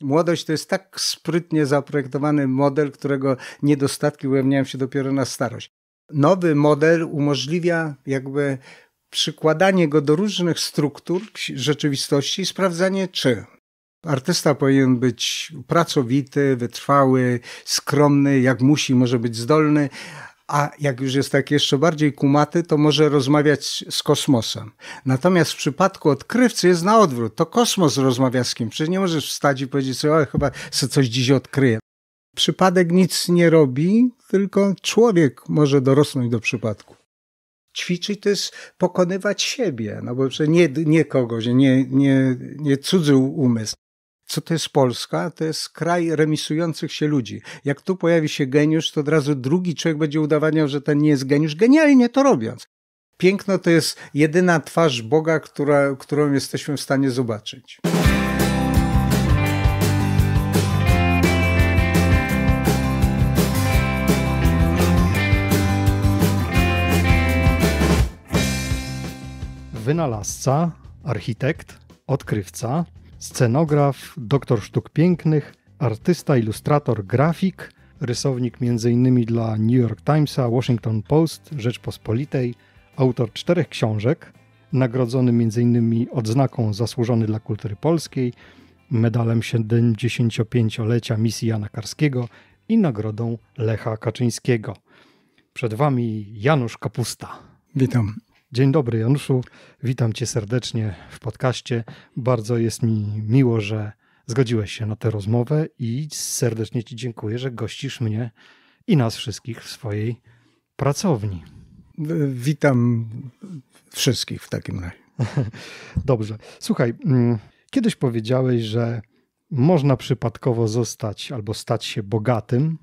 Młodość to jest tak sprytnie zaprojektowany model, którego niedostatki ujawniają się dopiero na starość. Nowy model umożliwia jakby przykładanie go do różnych struktur rzeczywistości i sprawdzanie, czy Artysta powinien być pracowity, wytrwały, skromny, jak musi, może być zdolny, a jak już jest tak jeszcze bardziej kumaty, to może rozmawiać z kosmosem. Natomiast w przypadku odkrywcy jest na odwrót. To kosmos rozmawia z kim. Przecież nie możesz wstać i powiedzieć sobie, o, chyba sobie coś dziś odkryję. Przypadek nic nie robi, tylko człowiek może dorosnąć do przypadku. Ćwiczyć to jest pokonywać siebie, no bo nie, nie kogoś, nie, nie, nie cudzy umysł co to jest Polska? To jest kraj remisujących się ludzi. Jak tu pojawi się geniusz, to od razu drugi człowiek będzie udawaniał, że ten nie jest geniusz, genialnie to robiąc. Piękno to jest jedyna twarz Boga, która, którą jesteśmy w stanie zobaczyć. Wynalazca, architekt, odkrywca, scenograf, doktor sztuk pięknych, artysta, ilustrator, grafik, rysownik m.in. dla New York Timesa, Washington Post, Rzeczpospolitej, autor czterech książek, nagrodzony m.in. odznaką Zasłużony dla Kultury Polskiej, medalem 75-lecia misji Jana Karskiego i nagrodą Lecha Kaczyńskiego. Przed Wami Janusz Kapusta. Witam. Dzień dobry, Januszu. Witam cię serdecznie w podcaście. Bardzo jest mi miło, że zgodziłeś się na tę rozmowę i serdecznie ci dziękuję, że gościsz mnie i nas wszystkich w swojej pracowni. Witam wszystkich w takim razie. Dobrze. Słuchaj, mm, kiedyś powiedziałeś, że można przypadkowo zostać albo stać się bogatym,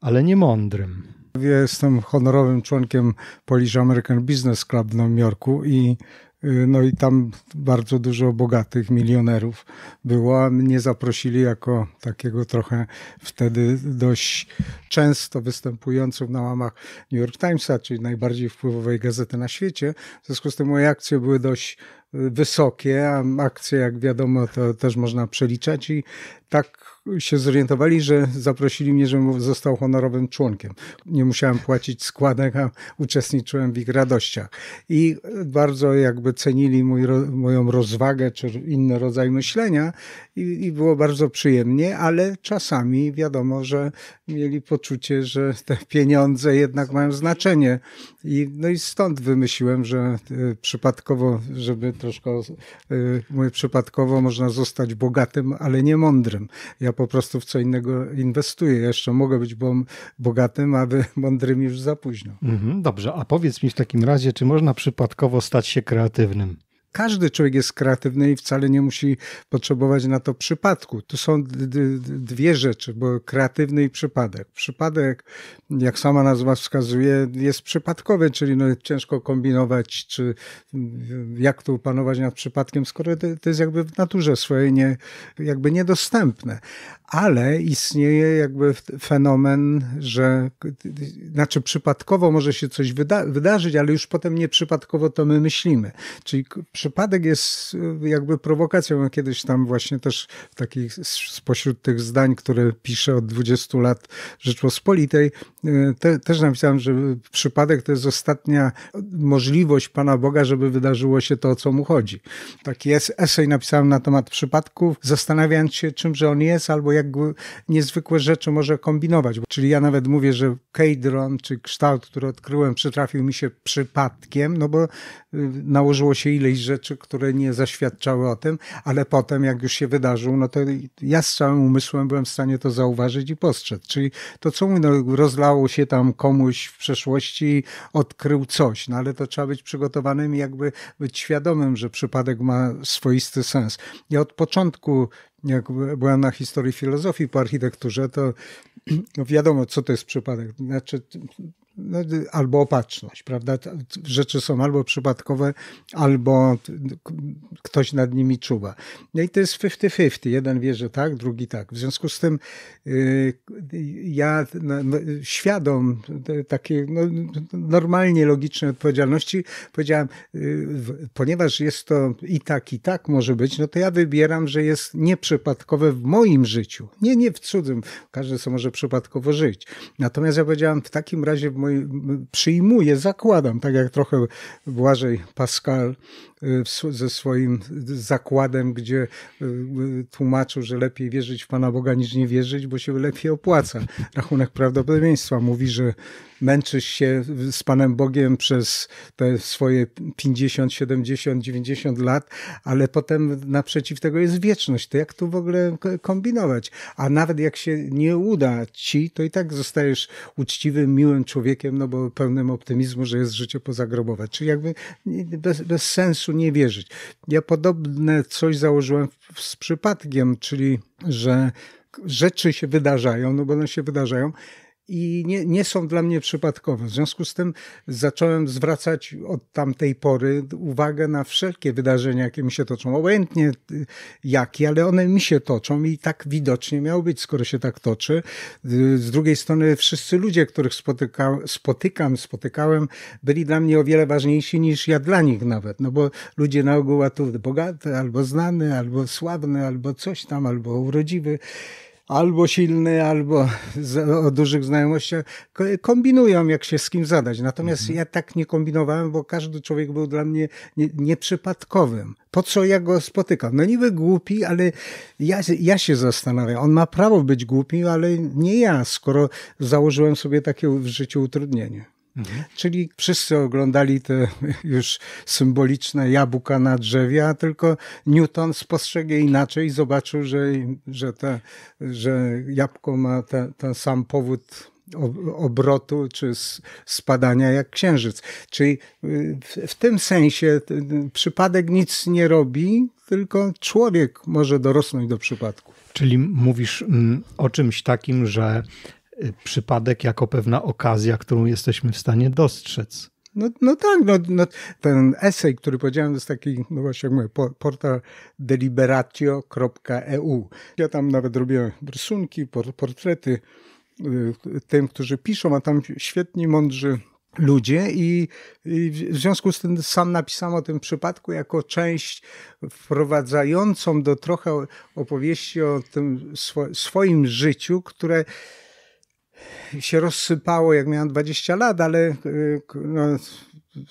ale nie mądrym. Jestem honorowym członkiem Polish American Business Club w Nowym Jorku i y, no i tam bardzo dużo bogatych milionerów było. Mnie zaprosili jako takiego trochę wtedy dość często występującego na łamach New York Timesa, czyli najbardziej wpływowej gazety na świecie. W związku z tym moje akcje były dość y, wysokie, a akcje, jak wiadomo, to też można przeliczać i tak się zorientowali, że zaprosili mnie, żebym został honorowym członkiem. Nie musiałem płacić składek, a uczestniczyłem w ich radościach. I bardzo jakby cenili mój, moją rozwagę czy inny rodzaj myślenia i, i było bardzo przyjemnie, ale czasami wiadomo, że mieli poczucie, że te pieniądze jednak mają znaczenie. I, no i stąd wymyśliłem, że e, przypadkowo, żeby troszkę, e, mówię przypadkowo, można zostać bogatym, ale nie mądrym. Ja ja po prostu w co innego inwestuję. Jeszcze mogę być bogatym, a mądrym już za późno. Mhm, dobrze, a powiedz mi w takim razie, czy można przypadkowo stać się kreatywnym? Każdy człowiek jest kreatywny i wcale nie musi potrzebować na to przypadku. Tu są dwie rzeczy, bo kreatywny i przypadek. Przypadek, jak sama nazwa wskazuje, jest przypadkowy, czyli no ciężko kombinować, czy y, jak tu upanować nad przypadkiem, skoro to, to jest jakby w naturze swojej nie, jakby niedostępne. Ale istnieje jakby fenomen, że znaczy przypadkowo może się coś wyda wydarzyć, ale już potem nieprzypadkowo to my myślimy. Czyli przypadek jest y, jakby prowokacją. Kiedyś tam właśnie też w takich spośród tych zdań, które piszę od 20 lat Rzeczpospolitej, Y, te, też napisałem, że przypadek to jest ostatnia możliwość Pana Boga, żeby wydarzyło się to, o co mu chodzi. Taki esej napisałem na temat przypadków, zastanawiając się, czymże on jest, albo jak niezwykłe rzeczy może kombinować. Czyli ja nawet mówię, że kejdron, czy kształt, który odkryłem, przytrafił mi się przypadkiem, no bo y, nałożyło się ileś rzeczy, które nie zaświadczały o tym, ale potem, jak już się wydarzył, no to ja z całym umysłem byłem w stanie to zauważyć i postrzec. Czyli to, co mówię, no, udało się tam komuś w przeszłości, odkrył coś, no ale to trzeba być przygotowanym i jakby być świadomym, że przypadek ma swoisty sens. Ja od początku jak byłem na historii filozofii po architekturze, to wiadomo, co to jest przypadek. Znaczy, no, y, albo opatrzność, prawda? Rzeczy są albo przypadkowe, albo ktoś nad nimi czuwa. No i to jest 50-50. Jeden wie, że tak, drugi tak. W związku z tym y, ja no, no, świadom takiej no, normalnie logicznej odpowiedzialności powiedziałem, y, ponieważ jest to i tak, i tak może być, no to ja wybieram, że jest nieprzypadkowe w moim życiu. Nie, nie w cudzym. Każdy sobie może przypadkowo żyć. Natomiast ja powiedziałem, w takim razie w przyjmuję, zakładam, tak jak trochę Błażej Pascal Y, ze swoim zakładem, gdzie y, y, tłumaczył, że lepiej wierzyć w Pana Boga niż nie wierzyć, bo się lepiej opłaca. Rachunek prawdopodobieństwa mówi, że męczysz się z Panem Bogiem przez te swoje 50, 70, 90 lat, ale potem naprzeciw tego jest wieczność. To jak tu w ogóle kombinować? A nawet jak się nie uda ci, to i tak zostajesz uczciwym, miłym człowiekiem, no bo pełnym optymizmu, że jest życie pozagrobowe. Czyli jakby bez, bez sensu prostu nie wierzyć. Ja podobne coś założyłem z przypadkiem, czyli że rzeczy się wydarzają, no bo one się wydarzają i nie, nie są dla mnie przypadkowe. W związku z tym zacząłem zwracać od tamtej pory uwagę na wszelkie wydarzenia, jakie mi się toczą, obojętnie y, jakie, ale one mi się toczą i tak widocznie miało być, skoro się tak toczy. Y, z drugiej strony wszyscy ludzie, których spotyka, spotykam, spotykałem, byli dla mnie o wiele ważniejsi niż ja dla nich nawet, no bo ludzie na ogół a tu bogaty, albo znany, albo sławny, albo coś tam, albo urodziwy albo silny, albo z, o dużych znajomościach, kombinują jak się z kim zadać. Natomiast mhm. ja tak nie kombinowałem, bo każdy człowiek był dla mnie nieprzypadkowym. Po co ja go spotykam? No niby głupi, ale ja, ja się zastanawiam. On ma prawo być głupi, ale nie ja, skoro założyłem sobie takie w życiu utrudnienie. Mhm. Czyli wszyscy oglądali te już symboliczne jabłka na drzewie, a tylko Newton spostrzegł je inaczej i zobaczył, że, że, te, że jabłko ma te, ten sam powód obrotu czy spadania jak księżyc. Czyli w, tym sensie przypadek nic nie robi, tylko człowiek może dorosnąć do przypadku. Czyli mówisz mm, o czymś takim, że przypadek jako pewna okazja, którą jesteśmy w stanie dostrzec. No, no tak, no, no, ten esej, który powiedziałem, to jest taki, no właśnie jak mówię, portal deliberatio.eu. Ja tam nawet robię rysunki, portrety y, tym, którzy piszą, a tam świetni, mądrzy ludzie i, i, w związku z tym sam napisałem o tym przypadku jako część wprowadzającą do trochę opowieści o tym swoim życiu, które się rozsypało, jak miałem 20 lat, ale y, no,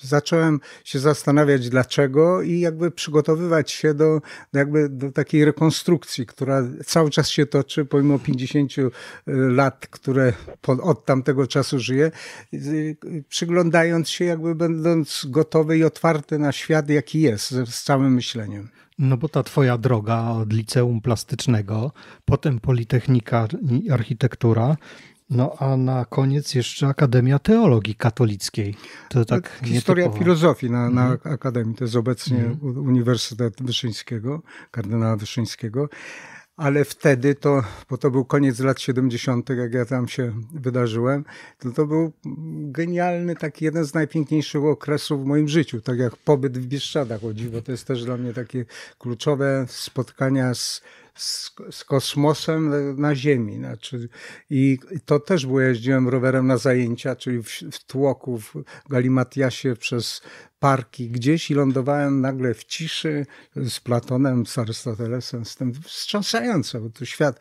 zacząłem się zastanawiać dlaczego i jakby przygotowywać się do, do, jakby do takiej rekonstrukcji, która cały czas się toczy pomimo 50 y, lat, które po, od tamtego czasu żyję, y, przyglądając się jakby będąc gotowy i otwarty na świat jaki jest z całym myśleniem. No bo ta twoja droga od liceum plastycznego, potem politechnika i architektura, no a na koniec jeszcze Akademia Teologii Katolickiej. To tak, tak Historia nietypowa. filozofii na, na mm. Akademii, to jest obecnie mm. Uniwersytet Wyszyńskiego, kardynała Wyszyńskiego. Ale wtedy to, bo to był koniec lat 70., jak ja tam się wydarzyłem, to, to był genialny, taki jeden z najpiękniejszych okresów w moim życiu. Tak jak pobyt w Bieszczadach chodzi, bo to jest też dla mnie takie kluczowe spotkania z, z, z kosmosem na Ziemi. Znaczy, I to też było, jeździłem rowerem na zajęcia, czyli w, w tłoku, w Galimatiasie przez parki gdzieś i lądowałem nagle w ciszy z Platonem, z Arystotelesem, z tym wstrząsające, bo tu świat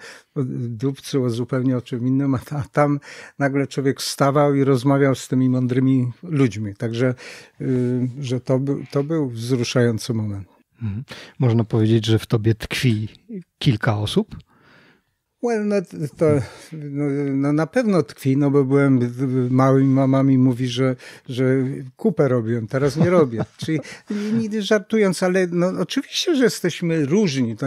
dupcył zupełnie o czym innym, a tam nagle człowiek stawał i rozmawiał z tymi mądrymi ludźmi. Także, y, że to, był, to był wzruszający moment. Mhm. Można powiedzieć, że w tobie tkwi kilka osób? Well, no, to, no, no, na pewno tkwi, no bo byłem małym mamami mówi, że, że kupę robiłem, teraz nie robię. Czyli żartując, ale no, oczywiście, że jesteśmy różni, to,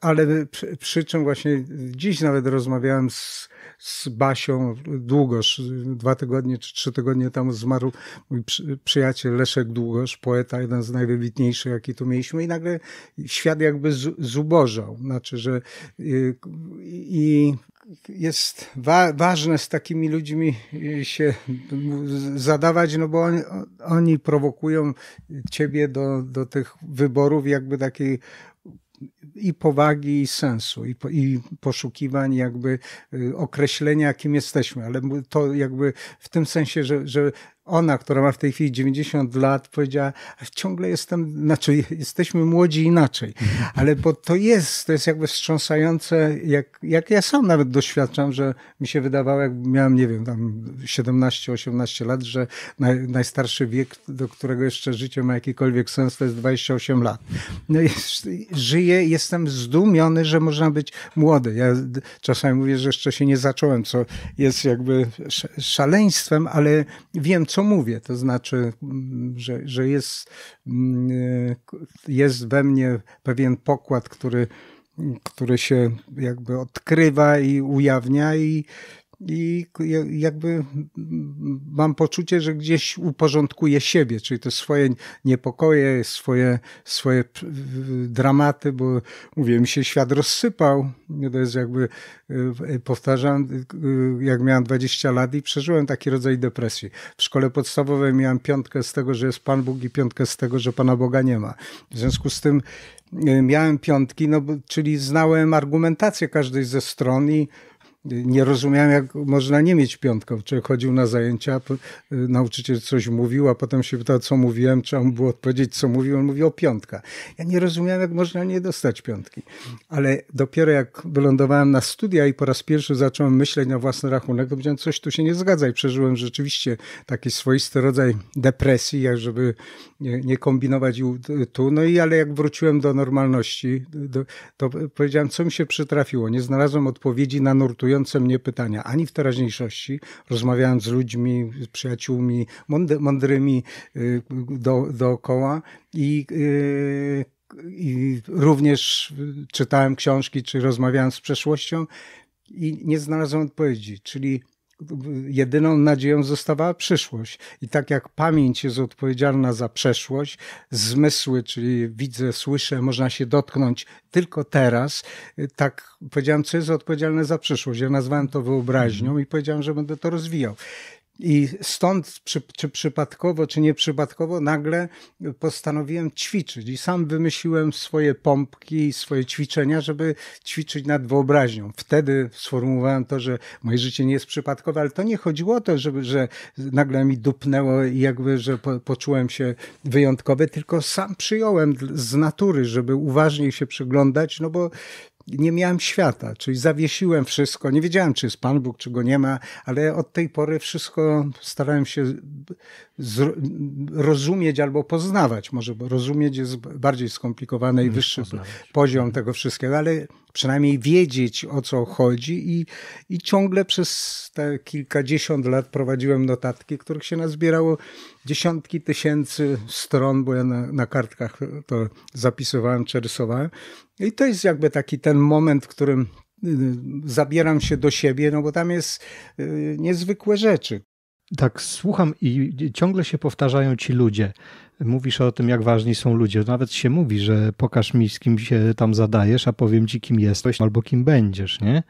ale przy, przy czym właśnie dziś nawet rozmawiałem z z Basią Długosz. Dwa tygodnie czy trzy tygodnie temu zmarł mój przyjaciel Leszek Długosz, poeta, jeden z najwybitniejszych, jaki tu mieliśmy i nagle świat jakby zubożał. Znaczy, że y, i jest wa ważne z takimi ludźmi y, się zadawać, no bo oni prowokują ciebie do, do tych wyborów jakby takiej i powagi, i sensu, i, po, i poszukiwań jakby y, określenia, kim jesteśmy, ale to jakby w tym sensie, że, że ona, która ma w tej chwili 90 lat, powiedziała, ciągle jestem, znaczy jesteśmy młodzi inaczej, mhm. ale bo to jest, to jest jakby wstrząsające, jak, jak ja sam nawet doświadczam, że mi się wydawało, jak miałem, nie wiem, tam 17-18 lat, że naj, najstarszy wiek, do którego jeszcze życie ma jakikolwiek sens, to jest 28 lat. No jest, żyję i jestem zdumiony, że można być młody. Ja czasami mówię, że jeszcze się nie zacząłem, co jest jakby szaleństwem, ale wiem, co mówię. To znaczy, mm, że, że jest, mm, y, jest we mnie pewien pokład, który który się jakby odkrywa i ujawnia i i jakby mam poczucie, że gdzieś uporządkuję siebie, czyli te swoje niepokoje, swoje, swoje dramaty, bo mówię, mi się świat rozsypał. To jest jakby, e, powtarzam, e, jak miałem 20 lat i przeżyłem taki rodzaj depresji. W szkole podstawowej miałem piątkę z tego, że jest Pan Bóg i piątkę z tego, że Pana Boga nie ma. W związku z tym e, miałem piątki, no, czyli znałem argumentację każdej ze stron i nie rozumiałem, jak można nie mieć piątką. Czy chodził na zajęcia, nauczyciel coś mówił, a potem się pytał, co mówiłem, trzeba mu było odpowiedzieć, co mówił, on mówił o piątka. Ja nie rozumiałem, jak można nie dostać piątki. Ale dopiero jak wylądowałem na studia i po raz pierwszy zacząłem myśleć na własny rachunek, to powiedziałem, coś tu się nie zgadza i przeżyłem rzeczywiście taki swoisty rodzaj depresji, jak żeby nie kombinować tu. No i ale jak wróciłem do normalności, to powiedziałem, co mi się przytrafiło. Nie znalazłem odpowiedzi na nurtu mnie pytania. Ani w teraźniejszości rozmawiałem z ludźmi, z przyjaciółmi, mądrymi y, do, dookoła i y, i również czytałem książki, czy rozmawiałem z przeszłością i nie znalazłem odpowiedzi. Czyli jedyną nadzieją zostawała przyszłość. I tak jak pamięć jest odpowiedzialna za przeszłość, zmysły, czyli widzę, słyszę, można się dotknąć tylko teraz, y, tak powiedziałem, co jest odpowiedzialne za przyszłość. Ja nazwałem to wyobraźnią mhm. i powiedziałem, że będę to rozwijał. I stąd czy przypadkowo, czy nieprzypadkowo, nagle postanowiłem ćwiczyć i sam wymyśliłem swoje pompki i swoje ćwiczenia, żeby ćwiczyć nad wyobraźnią. Wtedy sformułowałem to, że moje życie nie jest przypadkowe, ale to nie chodziło o to, żeby, że nagle mi dupnęło i jakby, że po, poczułem się wyjątkowy, tylko sam przyjąłem z natury, żeby uważniej się przyglądać, no bo nie miałem świata, czyli zawiesiłem wszystko. Nie wiedziałem, czy jest Pan Bóg, czy go nie ma, ale od tej pory wszystko starałem się rozumieć albo poznawać. Może rozumieć jest bardziej skomplikowane i wyższy poznawać. poziom tego wszystkiego, ale przynajmniej wiedzieć o co chodzi i, i ciągle przez te kilkadziesiąt lat prowadziłem notatki, których się nazbierało dziesiątki tysięcy stron, bo ja na, na kartkach to zapisywałem czerysowałem I to jest jakby taki ten moment, w którym y, zabieram się do siebie, no bo tam jest y, niezwykłe rzeczy. Tak, słucham i ciągle się powtarzają ci ludzie mówisz o tym, jak ważni są ludzie. Nawet się mówi, że pokaż mi, z kim się tam zadajesz, a powiem ci, kim jesteś albo kim będziesz, nie?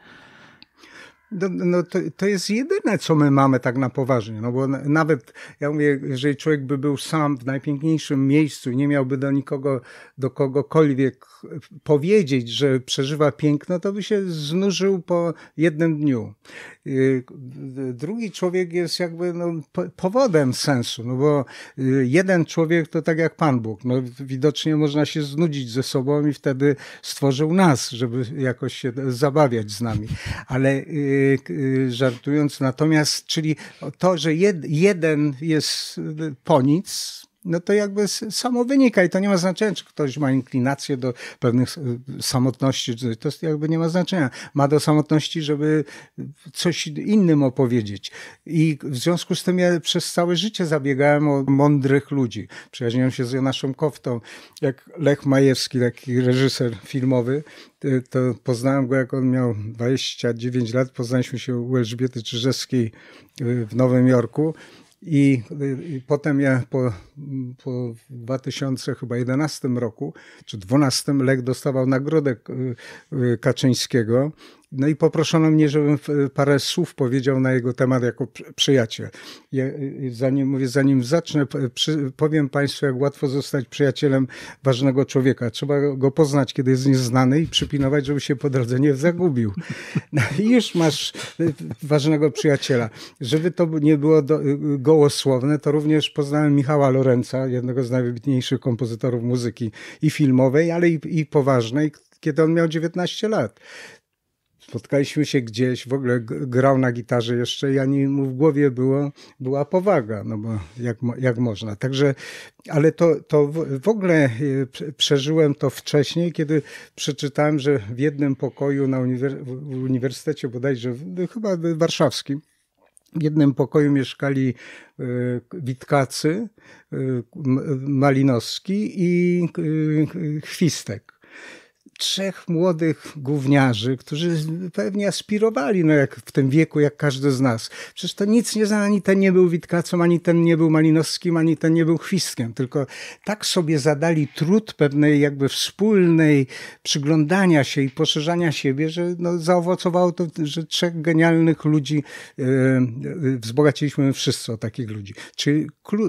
No, no to, to, jest jedyne, co my mamy tak na poważnie, no bo nawet, ja mówię, jeżeli człowiek by był sam w najpiękniejszym miejscu i nie miałby do nikogo, do kogokolwiek powiedzieć, że przeżywa piękno, to by się znużył po jednym dniu. Y, drugi człowiek jest jakby no, powodem sensu, no bo y, jeden człowiek to tak jak Pan Bóg, no widocznie można się znudzić ze sobą i wtedy stworzył nas, żeby jakoś się zabawiać z nami, ale y, Y, żartując. Natomiast, czyli to, że jed, jeden jest y, po nic, no to jakby samo wynika i to nie ma znaczenia, czy ktoś ma inklinację do pewnych e, samotności, to jakby nie ma znaczenia. Ma do samotności, żeby coś innym opowiedzieć. I w związku z tym ja przez całe życie zabiegałem o mądrych ludzi. Przyjaźniłem się z Jonaszem Koftą, jak Lech Majewski, taki reżyser filmowy, e, to poznałem go, jak on miał 29 lat, poznaliśmy się u Elżbiety Czyżewskiej e, w Nowym Jorku i, I, potem ja po, po 2011 roku, czy 2012, Lech dostawał nagrodę y, y, Kaczyńskiego no i poproszono mnie, żebym y, parę słów powiedział na jego temat jako przyjaciel. Ja, y, y, zanim, mówię, zanim zacznę, przy, powiem Państwu, jak łatwo zostać przyjacielem ważnego człowieka. Trzeba go poznać, kiedy jest nieznany i przypinować, żeby się po drodze nie zagubił. No i już masz ważnego przyjaciela. Żeby to nie było do, gołosłowne, to również poznałem Michała Lorenza, jednego z najwybitniejszych kompozytorów muzyki i filmowej, ale i, i poważnej, kiedy on miał 19 lat. Spotkaliśmy się gdzieś, w ogóle grał na gitarze jeszcze i ani mu w głowie było, była powaga, no bo jak, jak można. Także, ale to, to w ogóle y, przeżyłem to wcześniej, kiedy przeczytałem, że w jednym pokoju na uniwer w uniwersytecie bodajże, no chyba warszawskim, w jednym pokoju mieszkali y, Witkacy, y, Malinowski i Chwistek trzech młodych gówniarzy, którzy pewnie aspirowali, no jak w tym wieku, jak każdy z nas. Przecież to nic nie za, ani ten nie był Witkacem, ani ten nie był Malinowskim, ani ten nie był Chwistkiem, tylko tak sobie zadali trud pewnej jakby wspólnej przyglądania się i poszerzania siebie, że no zaowocowało to, że trzech genialnych ludzi yy, yy wzbogaciliśmy wszyscy o takich ludzi. Czyli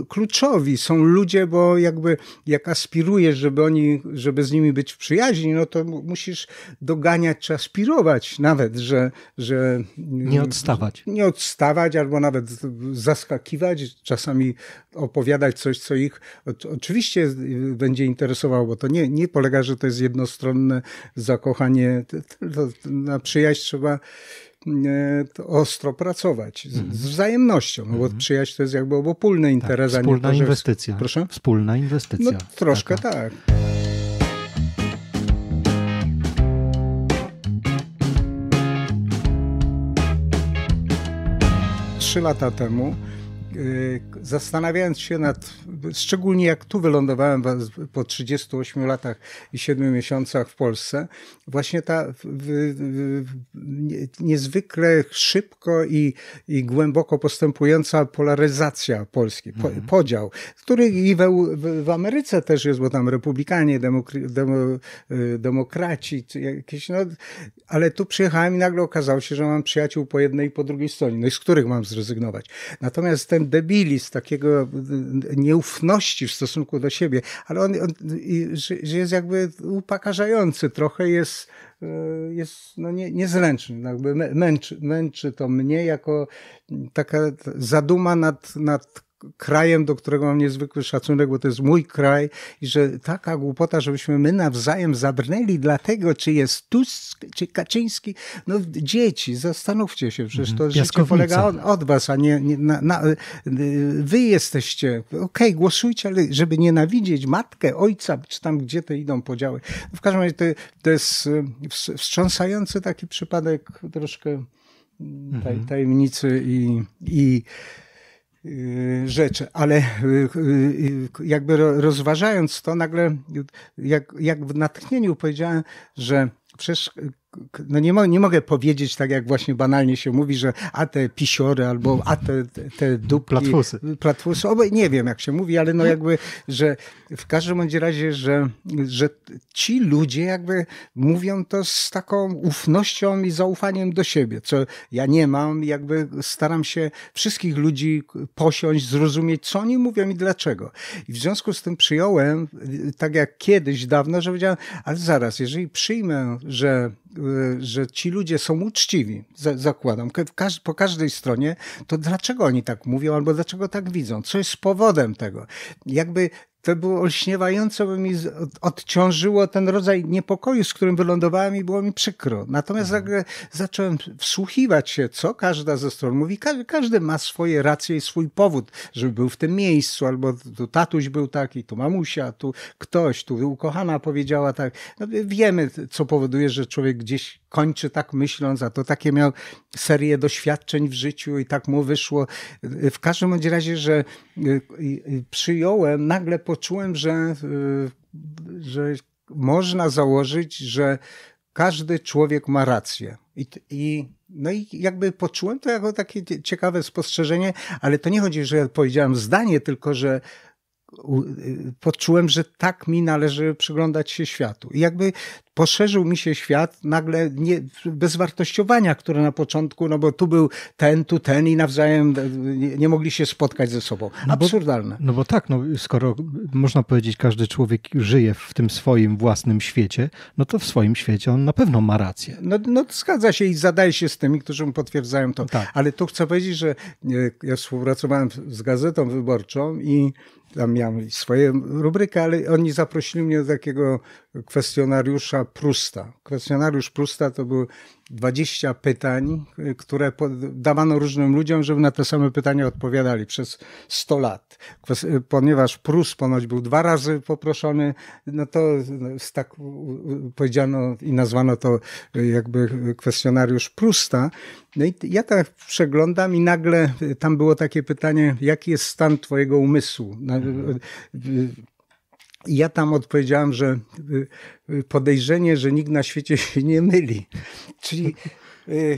kluczowi są ludzie, bo jakby jak aspirujesz, żeby oni, żeby z nimi być w przyjaźni, no to to musisz doganiać czy aspirować nawet, że... że nie odstawać. Nie odstawać albo nawet zaskakiwać, czasami opowiadać coś, co ich oczywiście będzie interesowało, bo to nie, nie polega, że to jest jednostronne zakochanie. Na przyjaźń trzeba e, ostro pracować z, mhm. z wzajemnością, no bo mhm. przyjaźń to jest jakby obopólny interes. Tak, wspólna nie to, inwestycja. Proszę? Wspólna inwestycja. No, troszkę taka. tak. przyszły lata Y, zastanawiając się nad, szczególnie jak tu wylądowałem po 38 latach i 7 miesiącach w Polsce, właśnie ta niezwykle szybko i, i głęboko postępująca polaryzacja Polski, po, mhm. podział, który i w, w, Ameryce też jest, bo tam republikanie, demokry, demo, y, demokraci, jakieś, no, ale tu przyjechałem i nagle okazało się, że mam przyjaciół po jednej i po drugiej stronie, no i z których mam zrezygnować. Natomiast ten debilis, takiego e, nieufności w stosunku do siebie, ale on, on jest jakby upakarzający, trochę jest, e, jest no nie, niezręczny, jakby męczy, męczy to mnie jako taka zaduma nad, nad krajem, do którego mam niezwykły szacunek, bo to jest mój kraj i że taka głupota, żebyśmy my nawzajem zabrnęli dlatego, czy jest Tusk, czy Kaczyński. No dzieci, zastanówcie się, przecież to mhm. życie polega od, od was, a nie, nie na, na, y, wy jesteście. Okej, okay, głosujcie, ale żeby nienawidzieć matkę, ojca, czy tam gdzie te idą podziały. W każdym razie to, to jest y, wstrząsający taki przypadek troszkę mm, mhm. taj, tajemnicy i, i Y, rzeczy, ale y, y, jakby rozważając to, nagle jak, jak w natchnieniu powiedziałem, że przecież no nie, mo nie mogę powiedzieć tak, jak właśnie banalnie się mówi, że a te pisiory albo a te, te dupki. Platfusy. Platfusy, oby, nie wiem jak się mówi, ale no jakby, że w każdym bądź razie, że, że ci ludzie jakby mówią to z taką ufnością i zaufaniem do siebie, co ja nie mam, jakby staram się wszystkich ludzi posiąść, zrozumieć, co oni mówią i dlaczego. I w związku z tym przyjąłem, tak jak kiedyś, dawno, że powiedziałem, ale zaraz, jeżeli przyjmę, że Y, że ci ludzie są uczciwi, zakładam, po każdej stronie, to dlaczego oni tak mówią albo dlaczego tak widzą? Co jest powodem tego? Jakby to było olśniewające, bo mi odciążyło ten rodzaj niepokoju, z którym wylądowałem i było mi przykro. Natomiast mhm. zacząłem wsłuchiwać się, co każda ze stron mówi. Każdy, każdy ma swoje racje i swój powód, żeby był w tym miejscu, albo tu tatuś był taki, tu mamusia, tu ktoś, tu ukochana powiedziała tak. No, wiemy, co powoduje, że człowiek gdzieś kończy tak myśląc, a to takie miał serię doświadczeń w życiu i tak mu wyszło. W każdym razie, że y, przyjąłem, nagle poczułem, że, y, że można założyć, że każdy człowiek ma rację. I, I, no i jakby poczułem to jako takie ciekawe spostrzeżenie, ale to nie chodzi, że ja powiedziałem zdanie, tylko że y, poczułem, że tak mi należy przyglądać się światu. I jakby poszerzył mi się świat nagle nie, bez wartościowania, które na początku, no bo tu był ten, tu ten i nawzajem e, nie, nie mogli się spotkać ze sobą. No Absurdalne. Bo, no bo tak, no, skoro można powiedzieć, każdy człowiek żyje w tym swoim własnym świecie, no to w swoim świecie on na pewno ma rację. No, no zgadza się i zadaje się z tymi, którzy mu potwierdzają to. Tak. Ale tu chcę powiedzieć, że e, ja współpracowałem z Gazetą Wyborczą i tam miałem swoje rubryki, ale oni zaprosili mnie do takiego kwestionariusza Prusta. Kwestionariusz Prusta to były 20 pytań, które dawano różnym ludziom, żeby na te same pytania odpowiadali przez 100 lat. Ponieważ Prus ponoć był dwa razy poproszony, no to tak powiedziano i nazwano to jakby kwestionariusz Prusta. No i ja tak przeglądam i nagle tam było takie pytanie, jaki jest stan twojego umysłu? Mhm ja tam odpowiedziałem, że y, y, podejrzenie, że nikt na świecie się nie myli. Czyli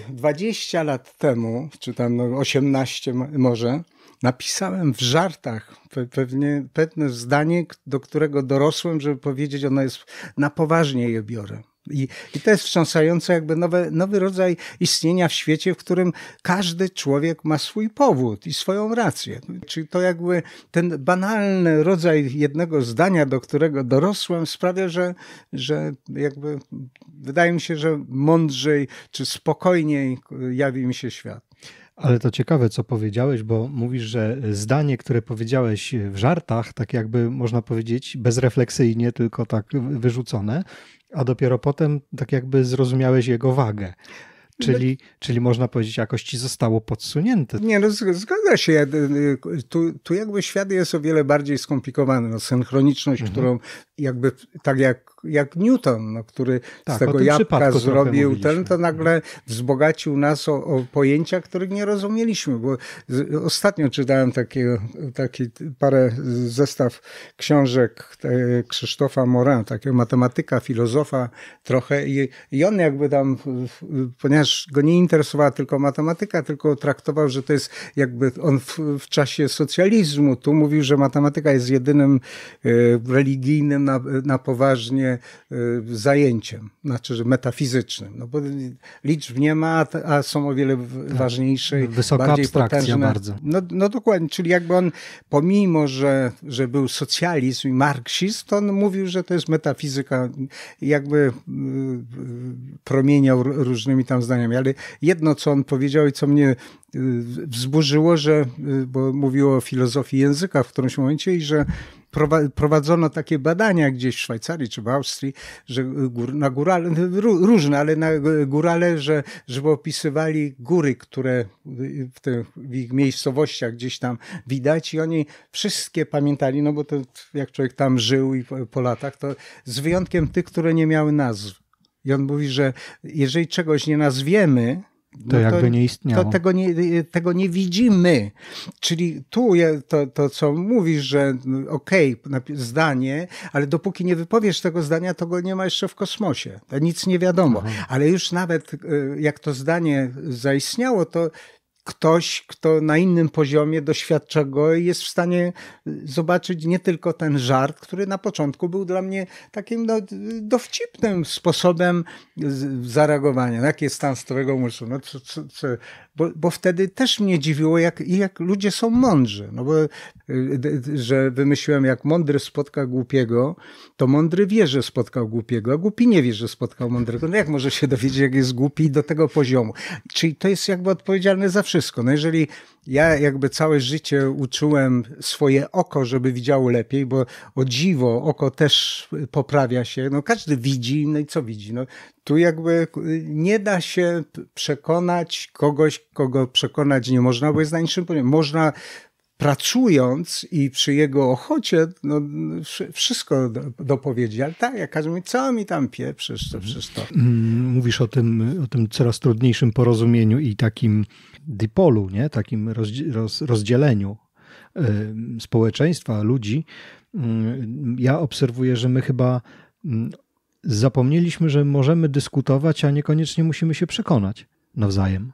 20 y, lat temu, czy tam 18 no, może, napisałem w żartach pewnie, pewne zdanie, do którego dorosłem, żeby powiedzieć, ono jest na poważnie je biorę. I, i to jest wstrząsające, jakby nowe, nowy rodzaj istnienia w świecie, w którym każdy człowiek ma swój powód i swoją rację. Czyli to jakby ten banalny rodzaj jednego zdania, do którego dorosłem, sprawia, że, że jakby wydaje mi się, że mądrzej czy spokojniej jawi mi się świat. Ale to ciekawe, co powiedziałeś, bo mówisz, że zdanie, które powiedziałeś w żartach, tak jakby można powiedzieć bezrefleksyjnie, tylko tak wyrzucone, a dopiero potem tak jakby zrozumiałeś jego wagę. Czyli, no czyli można powiedzieć, jakoś ci zostało podsunięte. Nie, no zgadza się. Y, y, tu, tu jakby świat jest o wiele bardziej skomplikowany. No, synchroniczność, mhm. którą jakby tak jak, jak Newton, no, który tak, z tego jabłka zrobił ten, to nagle wzbogacił nas o, o, pojęcia, których nie rozumieliśmy, bo ostatnio czytałem taki taki parę zestaw książek Krzysztofa Morin, takiego matematyka, filozofa trochę i, i on jakby tam, ponieważ go nie interesowała tylko matematyka, tylko traktował, że to jest jakby on w, w czasie socjalizmu, tu mówił, że matematyka jest jedynym y, religijnym na, na poważnie y, zajęciem, znaczy metafizycznym. No bo liczb nie ma, a są o wiele tak. ważniejsze. Wysoka bardziej abstrakcja potężne. bardzo. No, no dokładnie, czyli jakby on pomimo, że, że był socjalizm i marksizm, to on mówił, że to jest metafizyka, jakby y, y, promieniał różnymi tam zdaniami, ale jedno, co on powiedział i co mnie wzburzyło, że, bo mówiło o filozofii języka w którymś momencie i że prowadzono takie badania gdzieś w Szwajcarii czy w Austrii, że na górale, różne, ale na górale, że, żeby opisywali góry, które w, tych, w ich miejscowościach gdzieś tam widać i oni wszystkie pamiętali, no bo to jak człowiek tam żył i po, po latach, to z wyjątkiem tych, które nie miały nazw. I on mówi, że jeżeli czegoś nie nazwiemy, no to, no jakby nie istniało. To tego, nie, tego nie widzimy. Czyli tu to, to co mówisz, że mm, okej, okay, zdanie, ale dopóki nie wypowiesz tego zdania, to go nie ma jeszcze w kosmosie. Nic nie wiadomo. Aha. Ale już nawet y, jak to zdanie zaistniało, to ktoś, kto na innym poziomie doświadcza go i jest w stanie zobaczyć nie tylko ten żart, który na początku był dla mnie takim no, dowcipnym sposobem zareagowania. Jaki jest stan zdrowego umysłu? No, Bo, bo, wtedy też mnie dziwiło, jak, jak ludzie są mądrzy. No bo, y, że wymyśliłem, jak mądry spotka głupiego, to mądry wie, że spotkał głupiego, a głupi nie wie, że spotkał mądrego. No jak może się dowiedzieć, jak jest głupi do tego poziomu? Czyli to jest jakby odpowiedzialne za wszystko wszystko. No jeżeli ja jakby całe życie uczyłem swoje oko, żeby widziało lepiej, bo o dziwo oko też poprawia się, no każdy widzi, no i co widzi? No, tu jakby y, nie da się przekonać kogoś, kogo przekonać nie można, bo jest na niczym poziomie. Można pracując i przy jego ochocie no, wszystko dopowiedzieć, ale tak, jak każdy mówi, co mi tam pieprzysz, mhm. to wszystko. Mm, mówisz o tym, o tym coraz trudniejszym porozumieniu i takim dipolu, nie? takim rozdzieleniu społeczeństwa, ludzi. Mm, ja obserwuję, że my chyba mm, zapomnieliśmy, że możemy dyskutować, a niekoniecznie musimy się przekonać nawzajem.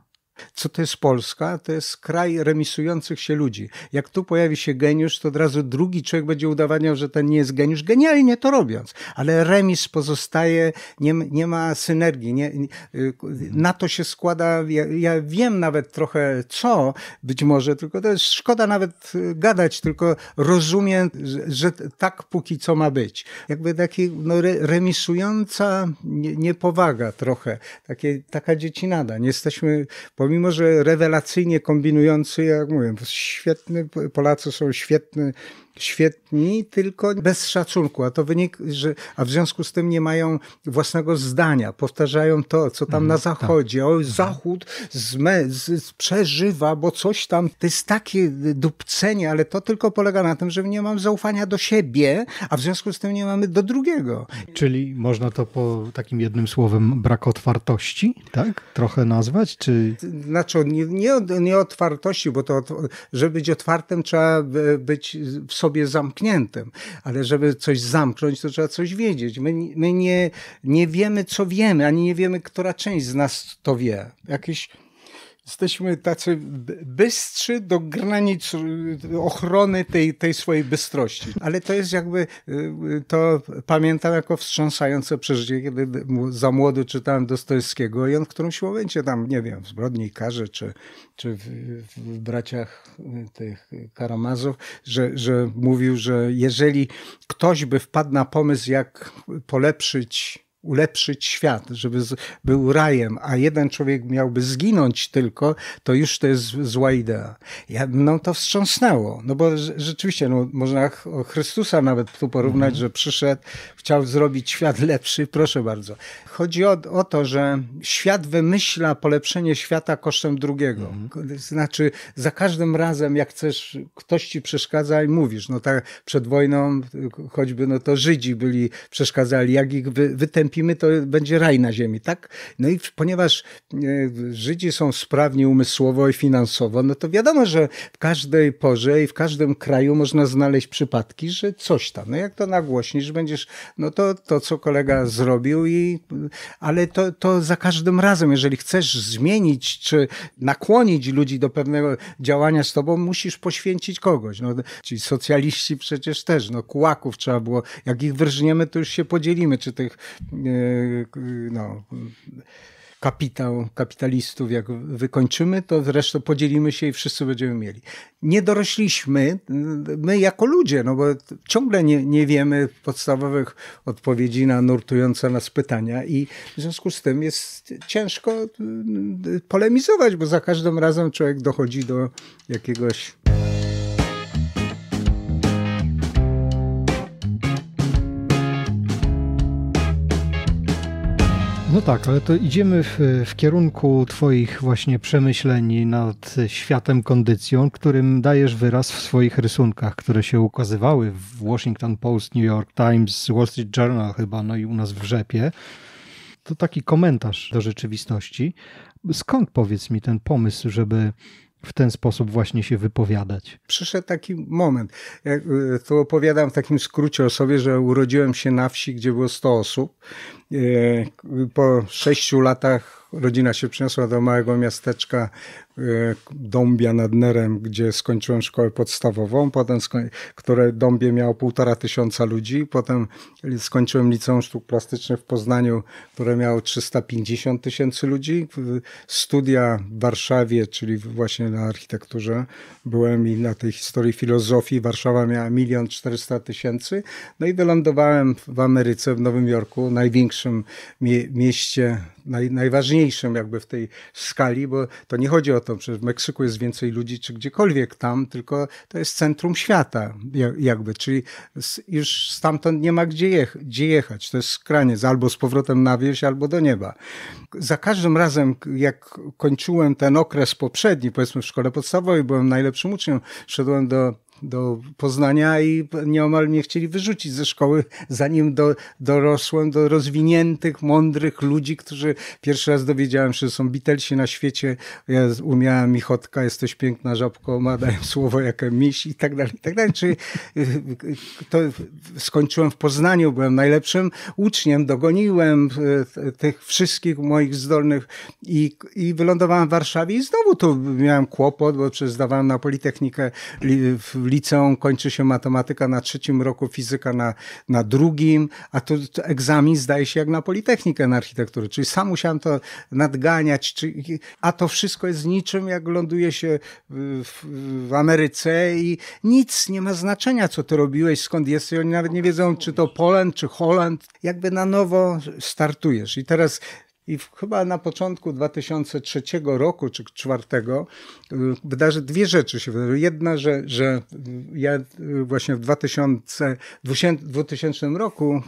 Co to jest Polska? To jest kraj remisujących się ludzi. Jak tu pojawi się geniusz, to od razu drugi człowiek będzie udawania, że ten nie jest geniusz, genialnie to robiąc, ale remis pozostaje, nie, nie ma synergii. Nie, y, na to się składa, ja, ja, wiem nawet trochę co, być może, tylko to jest szkoda nawet y, gadać, tylko rozumiem, że tak póki co ma być. Jakby taki no, remisująca niepowaga trochę, takie, taka dziecinada. Nie jesteśmy po pomimo że rewelacyjnie kombinujący, jak mówię, świetny, Polacy są świetni świetni, tylko bez szacunku, a to wynik, że, a w związku z tym nie mają własnego zdania, powtarzają to, co tam mhm, na tak. zachodzie, tak. o, mhm. zachód z, z, przeżywa, bo coś tam, to jest takie dupcenie, ale to tylko polega na tym, że nie mam zaufania do siebie, a w związku z tym nie mamy do drugiego. Czyli można to po takim jednym słowem brak otwartości, tak? Trochę nazwać, czy... Znaczy, nie, nie, nie otwartości, bo to, żeby być otwartym trzeba być w sobie zamkniętym, ale żeby coś zamknąć, to trzeba coś wiedzieć. My, my nie, nie wiemy, co wiemy, ani nie wiemy, która część z nas to wie. Jakieś jesteśmy tacy bystrzy do granic y, ochrony tej, tej swojej bystrości. Ale to jest jakby, y, to pamiętam jako wstrząsające przeżycie, kiedy za młody czytałem Dostojewskiego i on w którymś momencie tam, nie wiem, w Zbrodni i Karze, czy, czy w, w Braciach y, tych Karamazów, że, że mówił, że jeżeli ktoś by wpadł na pomysł, jak polepszyć ulepszyć świat, żeby z, był rajem, a jeden człowiek miałby zginąć tylko, to już to jest zła idea. Ja, no to wstrząsnęło, no bo rzeczywiście, no, można Chrystusa nawet tu porównać, mhm. że przyszedł, chciał zrobić świat lepszy, proszę bardzo. Chodzi o, o to, że świat wymyśla polepszenie świata kosztem drugiego. Mhm. Znaczy, za każdym razem, jak chcesz, ktoś ci przeszkadza i mówisz, no tak przed wojną y, choćby, no to Żydzi byli, przeszkadzali, jak ich wy, wytępili, przyczepimy, to będzie raj na ziemi, tak? No i ponieważ e, Żydzi są sprawni umysłowo i finansowo, no to wiadomo, że w każdej porze i w każdym kraju można znaleźć przypadki, że coś tam, no jak to nagłośnisz, będziesz, no to, to co kolega zrobił i, ale to, to za każdym razem, jeżeli chcesz zmienić czy nakłonić ludzi do pewnego działania z tobą, musisz poświęcić kogoś. No, ci socjaliści przecież też, no kułaków trzeba było, jak ich wyrżniemy, to już się podzielimy, czy tych E, no, kapitał kapitalistów, jak wykończymy, to zresztą podzielimy się i wszyscy będziemy mieli. Nie dorośliśmy, my jako ludzie, no bo ciągle nie, nie wiemy podstawowych odpowiedzi na nurtujące nas pytania i w związku z tym jest ciężko e, polemizować, bo za każdym razem człowiek dochodzi do jakiegoś... No tak, ale to idziemy w, w, kierunku Twoich właśnie przemyśleń nad światem kondycją, którym dajesz wyraz w swoich rysunkach, które się ukazywały w Washington Post, New York Times, Wall Street Journal chyba, no i u nas w Rzepie. To taki komentarz do rzeczywistości. Skąd powiedz mi ten pomysł, żeby w ten sposób właśnie się wypowiadać. Przyszedł taki moment. Ja e, to opowiadam w takim skrócie o sobie, że urodziłem się na wsi, gdzie było 100 osób. E, po sześciu latach rodzina się przeniosła do małego miasteczka E, dąbia nad Nerem, gdzie skończyłem szkołę podstawową, potem które Dąbie miało półtora tysiąca ludzi, potem skończyłem liceum sztuk plastycznych w Poznaniu, które miało 350 tysięcy ludzi. Studia w Warszawie, czyli właśnie na architekturze, byłem i na tej historii filozofii. Warszawa miała milion 400 tysięcy. No i wylądowałem w Ameryce, w Nowym Jorku, największym mie mieście naj, najważniejszym jakby w tej skali, bo to nie chodzi o to, że w Meksyku jest więcej ludzi, czy gdziekolwiek tam, tylko to jest centrum świata jakby, czyli już stamtąd nie ma gdzie, gdzie jechać. To jest skraniec, albo z powrotem na wieś, albo do nieba. Za każdym razem, jak kończyłem ten okres poprzedni, powiedzmy w szkole podstawowej, byłem najlepszym uczniem, szedłem do do Poznania i nieomal mnie chcieli wyrzucić ze szkoły, zanim do, dorosłem do rozwiniętych, mądrych ludzi, którzy pierwszy raz dowiedziałem się, że są Beatlesi na świecie. Ja umiałem Michotka, jesteś piękna żabko, ma dałem słowo jak miś i tak dalej, i tak dalej. Czyli y, to skończyłem w Poznaniu, byłem najlepszym uczniem, dogoniłem y, tych wszystkich moich zdolnych i, i wylądowałem w Warszawie i znowu tu miałem kłopot, bo przecież zdawałem na Politechnikę w liceum kończy się matematyka na trzecim roku, fizyka na, na drugim, a tu egzamin zdaje się jak na Politechnikę na architekturę, czyli sam musiałem to nadganiać, czy, a to wszystko jest niczym, jak ląduje się w, w Ameryce i nic, nie ma znaczenia, co ty robiłeś, skąd jesteś, oni nawet nie wiedzą, czy to Poland, czy Holand, jakby na nowo startujesz i teraz i w, chyba na początku 2003 roku czy 2004 y, wydarzy dwie rzeczy się wydarzyły. Jedna, że, że ja y, właśnie w 2000, 2000 roku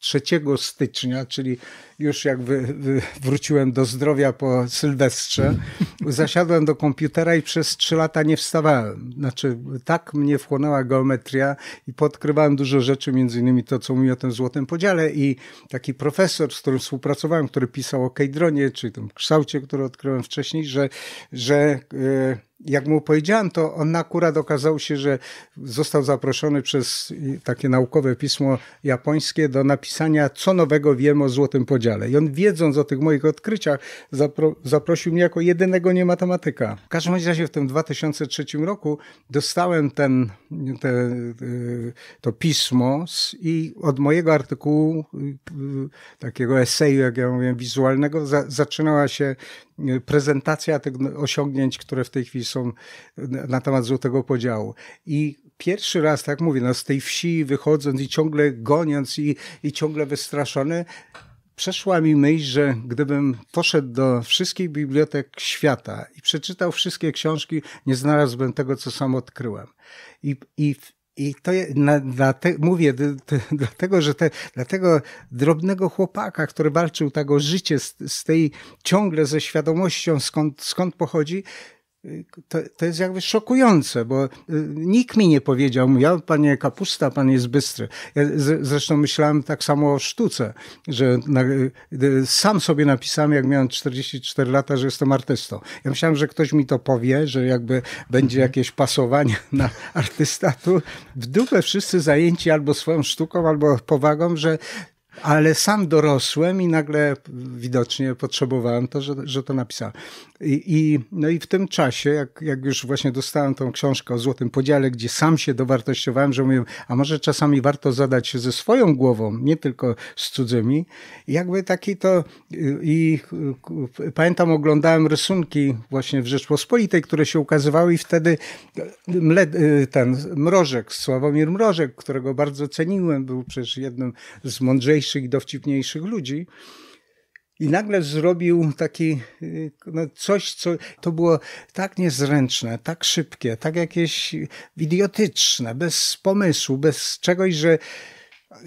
3 stycznia, czyli już jak wy, wy wróciłem do zdrowia po Sylwestrze, zasiadłem do komputera i przez 3 lata nie wstawałem. Znaczy, tak mnie wchłonęła geometria i podkrywałem dużo rzeczy, między innymi to, co mówi o tym złotym podziale i taki profesor, z którym współpracowałem, który pisał o Kejdronie, czy tym kształcie, który odkryłem wcześniej, że, że yy, jak mu powiedziałem, to on akurat okazał się, że został zaproszony przez takie naukowe pismo japońskie do napisania, co nowego wiemy o Złotym Podziale. I on wiedząc o tych moich odkryciach, zapro zaprosił mnie jako jedynego niematematyka. W każdym razie w tym 2003 roku dostałem ten, te, y, to pismo i od mojego artykułu, y, takiego eseju, jak ja mówię, wizualnego, za zaczynała się y, prezentacja tych osiągnięć, które w tej chwili są na temat złotego podziału. I pierwszy raz, tak mówię, no z tej wsi wychodząc i ciągle goniąc i, i ciągle wystraszony, przeszła mi myśl, że gdybym poszedł do wszystkich bibliotek świata i przeczytał wszystkie książki, nie znalazłbym tego, co sam odkryłem. I, i, i to na, na te, mówię te, dlatego, że te, dla tego drobnego chłopaka, który walczył tak o życie z, z tej ciągle ze świadomością, skąd, skąd pochodzi, to, to, jest jakby szokujące, bo y, nikt mi nie powiedział, ja panie kapusta, pan jest bystry. Ja zresztą myślałem tak samo o sztuce, że na, y, y, sam sobie napisałem, jak miałem 44 lata, że jestem artystą. Ja myślałem, że ktoś mi to powie, że jakby będzie mhm. jakieś pasowanie na artystatu. W dupę wszyscy zajęci albo swoją sztuką, albo powagą, że ale sam dorosłem i nagle widocznie potrzebowałem to, że, że to napisałem. I, I, no i w tym czasie, jak, jak już właśnie dostałem tą książkę o Złotym Podziale, gdzie sam się dowartościowałem, że mówię, a może czasami warto zadać się ze swoją głową, nie tylko z cudzymi. jakby taki to, i pamiętam, oglądałem rysunki właśnie w Rzeczpospolitej, które się ukazywały i wtedy y, ten Mrożek, Sławomir Mrożek, którego bardzo ceniłem, był przecież jednym z mądrzejszych i dowcipniejszych ludzi, i nagle zrobił taki, y, no coś, co to było tak niezręczne, tak szybkie, tak jakieś idiotyczne, bez pomysłu, bez czegoś, że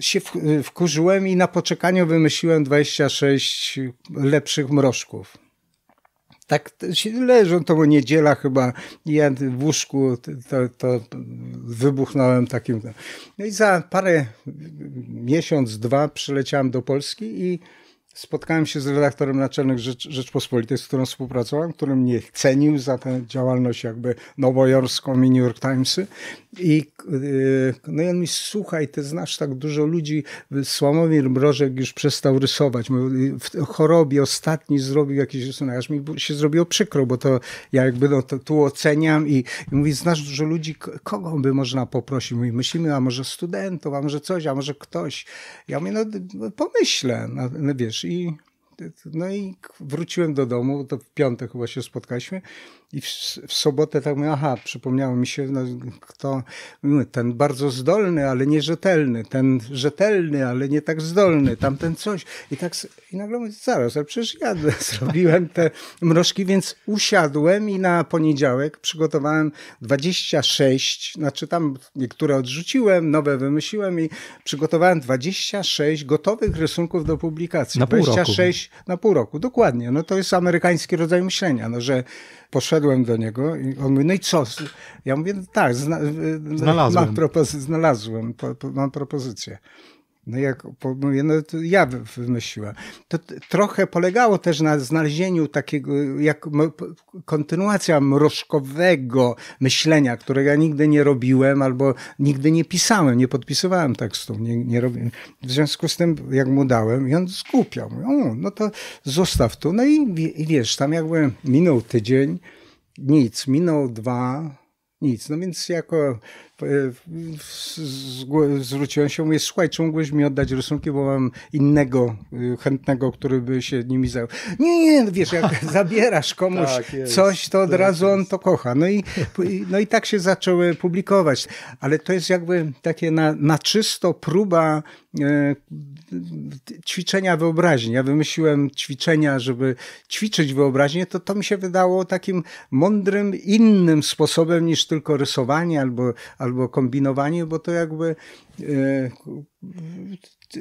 się wkurzyłem i na poczekaniu wymyśliłem 26 lepszych mrożków. Tak leżą to niedziela chyba, ja w łóżku to, to wybuchnąłem takim. No i za parę y, y, miesiąc, dwa przyleciałem do Polski i Spotkałem się z redaktorem naczelnym Rzecz, Rzeczpospolitej, z którą współpracowałem, który mnie cenił za tę działalność jakby nowojorską i New York Timesy i Y, no i on mi, słuchaj, ty znasz tak dużo ludzi, Sławomir Brożek już przestał rysować, y, w chorobie ostatni zrobił jakiś rysunek, aż mi się zrobiło przykro, bo to ja jakby no, to, tu oceniam i, i mówi, znasz dużo ludzi, kogo by można poprosić? Mówi, myślimy, a może studentów, a może coś, a może ktoś. Ja mówię, no, no pomyślę, no, no wiesz, i no i wróciłem do domu, to w piątek chyba się spotkaliśmy i w, w sobotę tak mówię, aha, przypomniało mi się, no, kto, ten bardzo zdolny, ale nierzetelny, ten rzetelny, ale nie tak zdolny, tamten coś. I tak, i nagle mówię, zaraz, ale przecież ja zrobiłem te mrożki, więc usiadłem i na poniedziałek przygotowałem 26, znaczy tam niektóre odrzuciłem, nowe wymyśliłem i przygotowałem 26 gotowych rysunków do publikacji. Na pół 26 roku. na pół roku, dokładnie. No to jest amerykański rodzaj myślenia, no że poszedłem do niego i on mówi, no i co? Ja mówię, no tak, zna, znalazłem. Mam propozy- znalazłem, po, po, mam propozycję no jak mówię, no to ja wymyśliłem. To trochę polegało też na znalezieniu takiego, jak kontynuacja mrożkowego myślenia, którego ja nigdy nie robiłem albo nigdy nie pisałem, nie podpisywałem tekstu. nie, nie robiłem. W związku z tym, jak mu dałem, i on skupiał. Mówię, no to zostaw tu. No i, i wiesz, tam jakby minął tydzień, nic, minął dwa, nic. No więc jako e, zwróciłem się, mówię, słuchaj, czy mógłbyś mi oddać rysunki, bo mam innego y, chętnego, który by się nimi zajął. Nie, nie, no wiesz, jak zabierasz komuś tak, jest, coś, to od tak razu jest. on to kocha. No i, no i tak się zaczęły publikować. Ale to jest jakby takie na, na czysto próba e, ćwiczenia wyobraźni. Ja wymyśliłem ćwiczenia, żeby ćwiczyć wyobraźnię, to to mi się wydało takim mądrym, innym sposobem niż tylko rysowanie albo, albo kombinowanie, bo to jakby. Yy,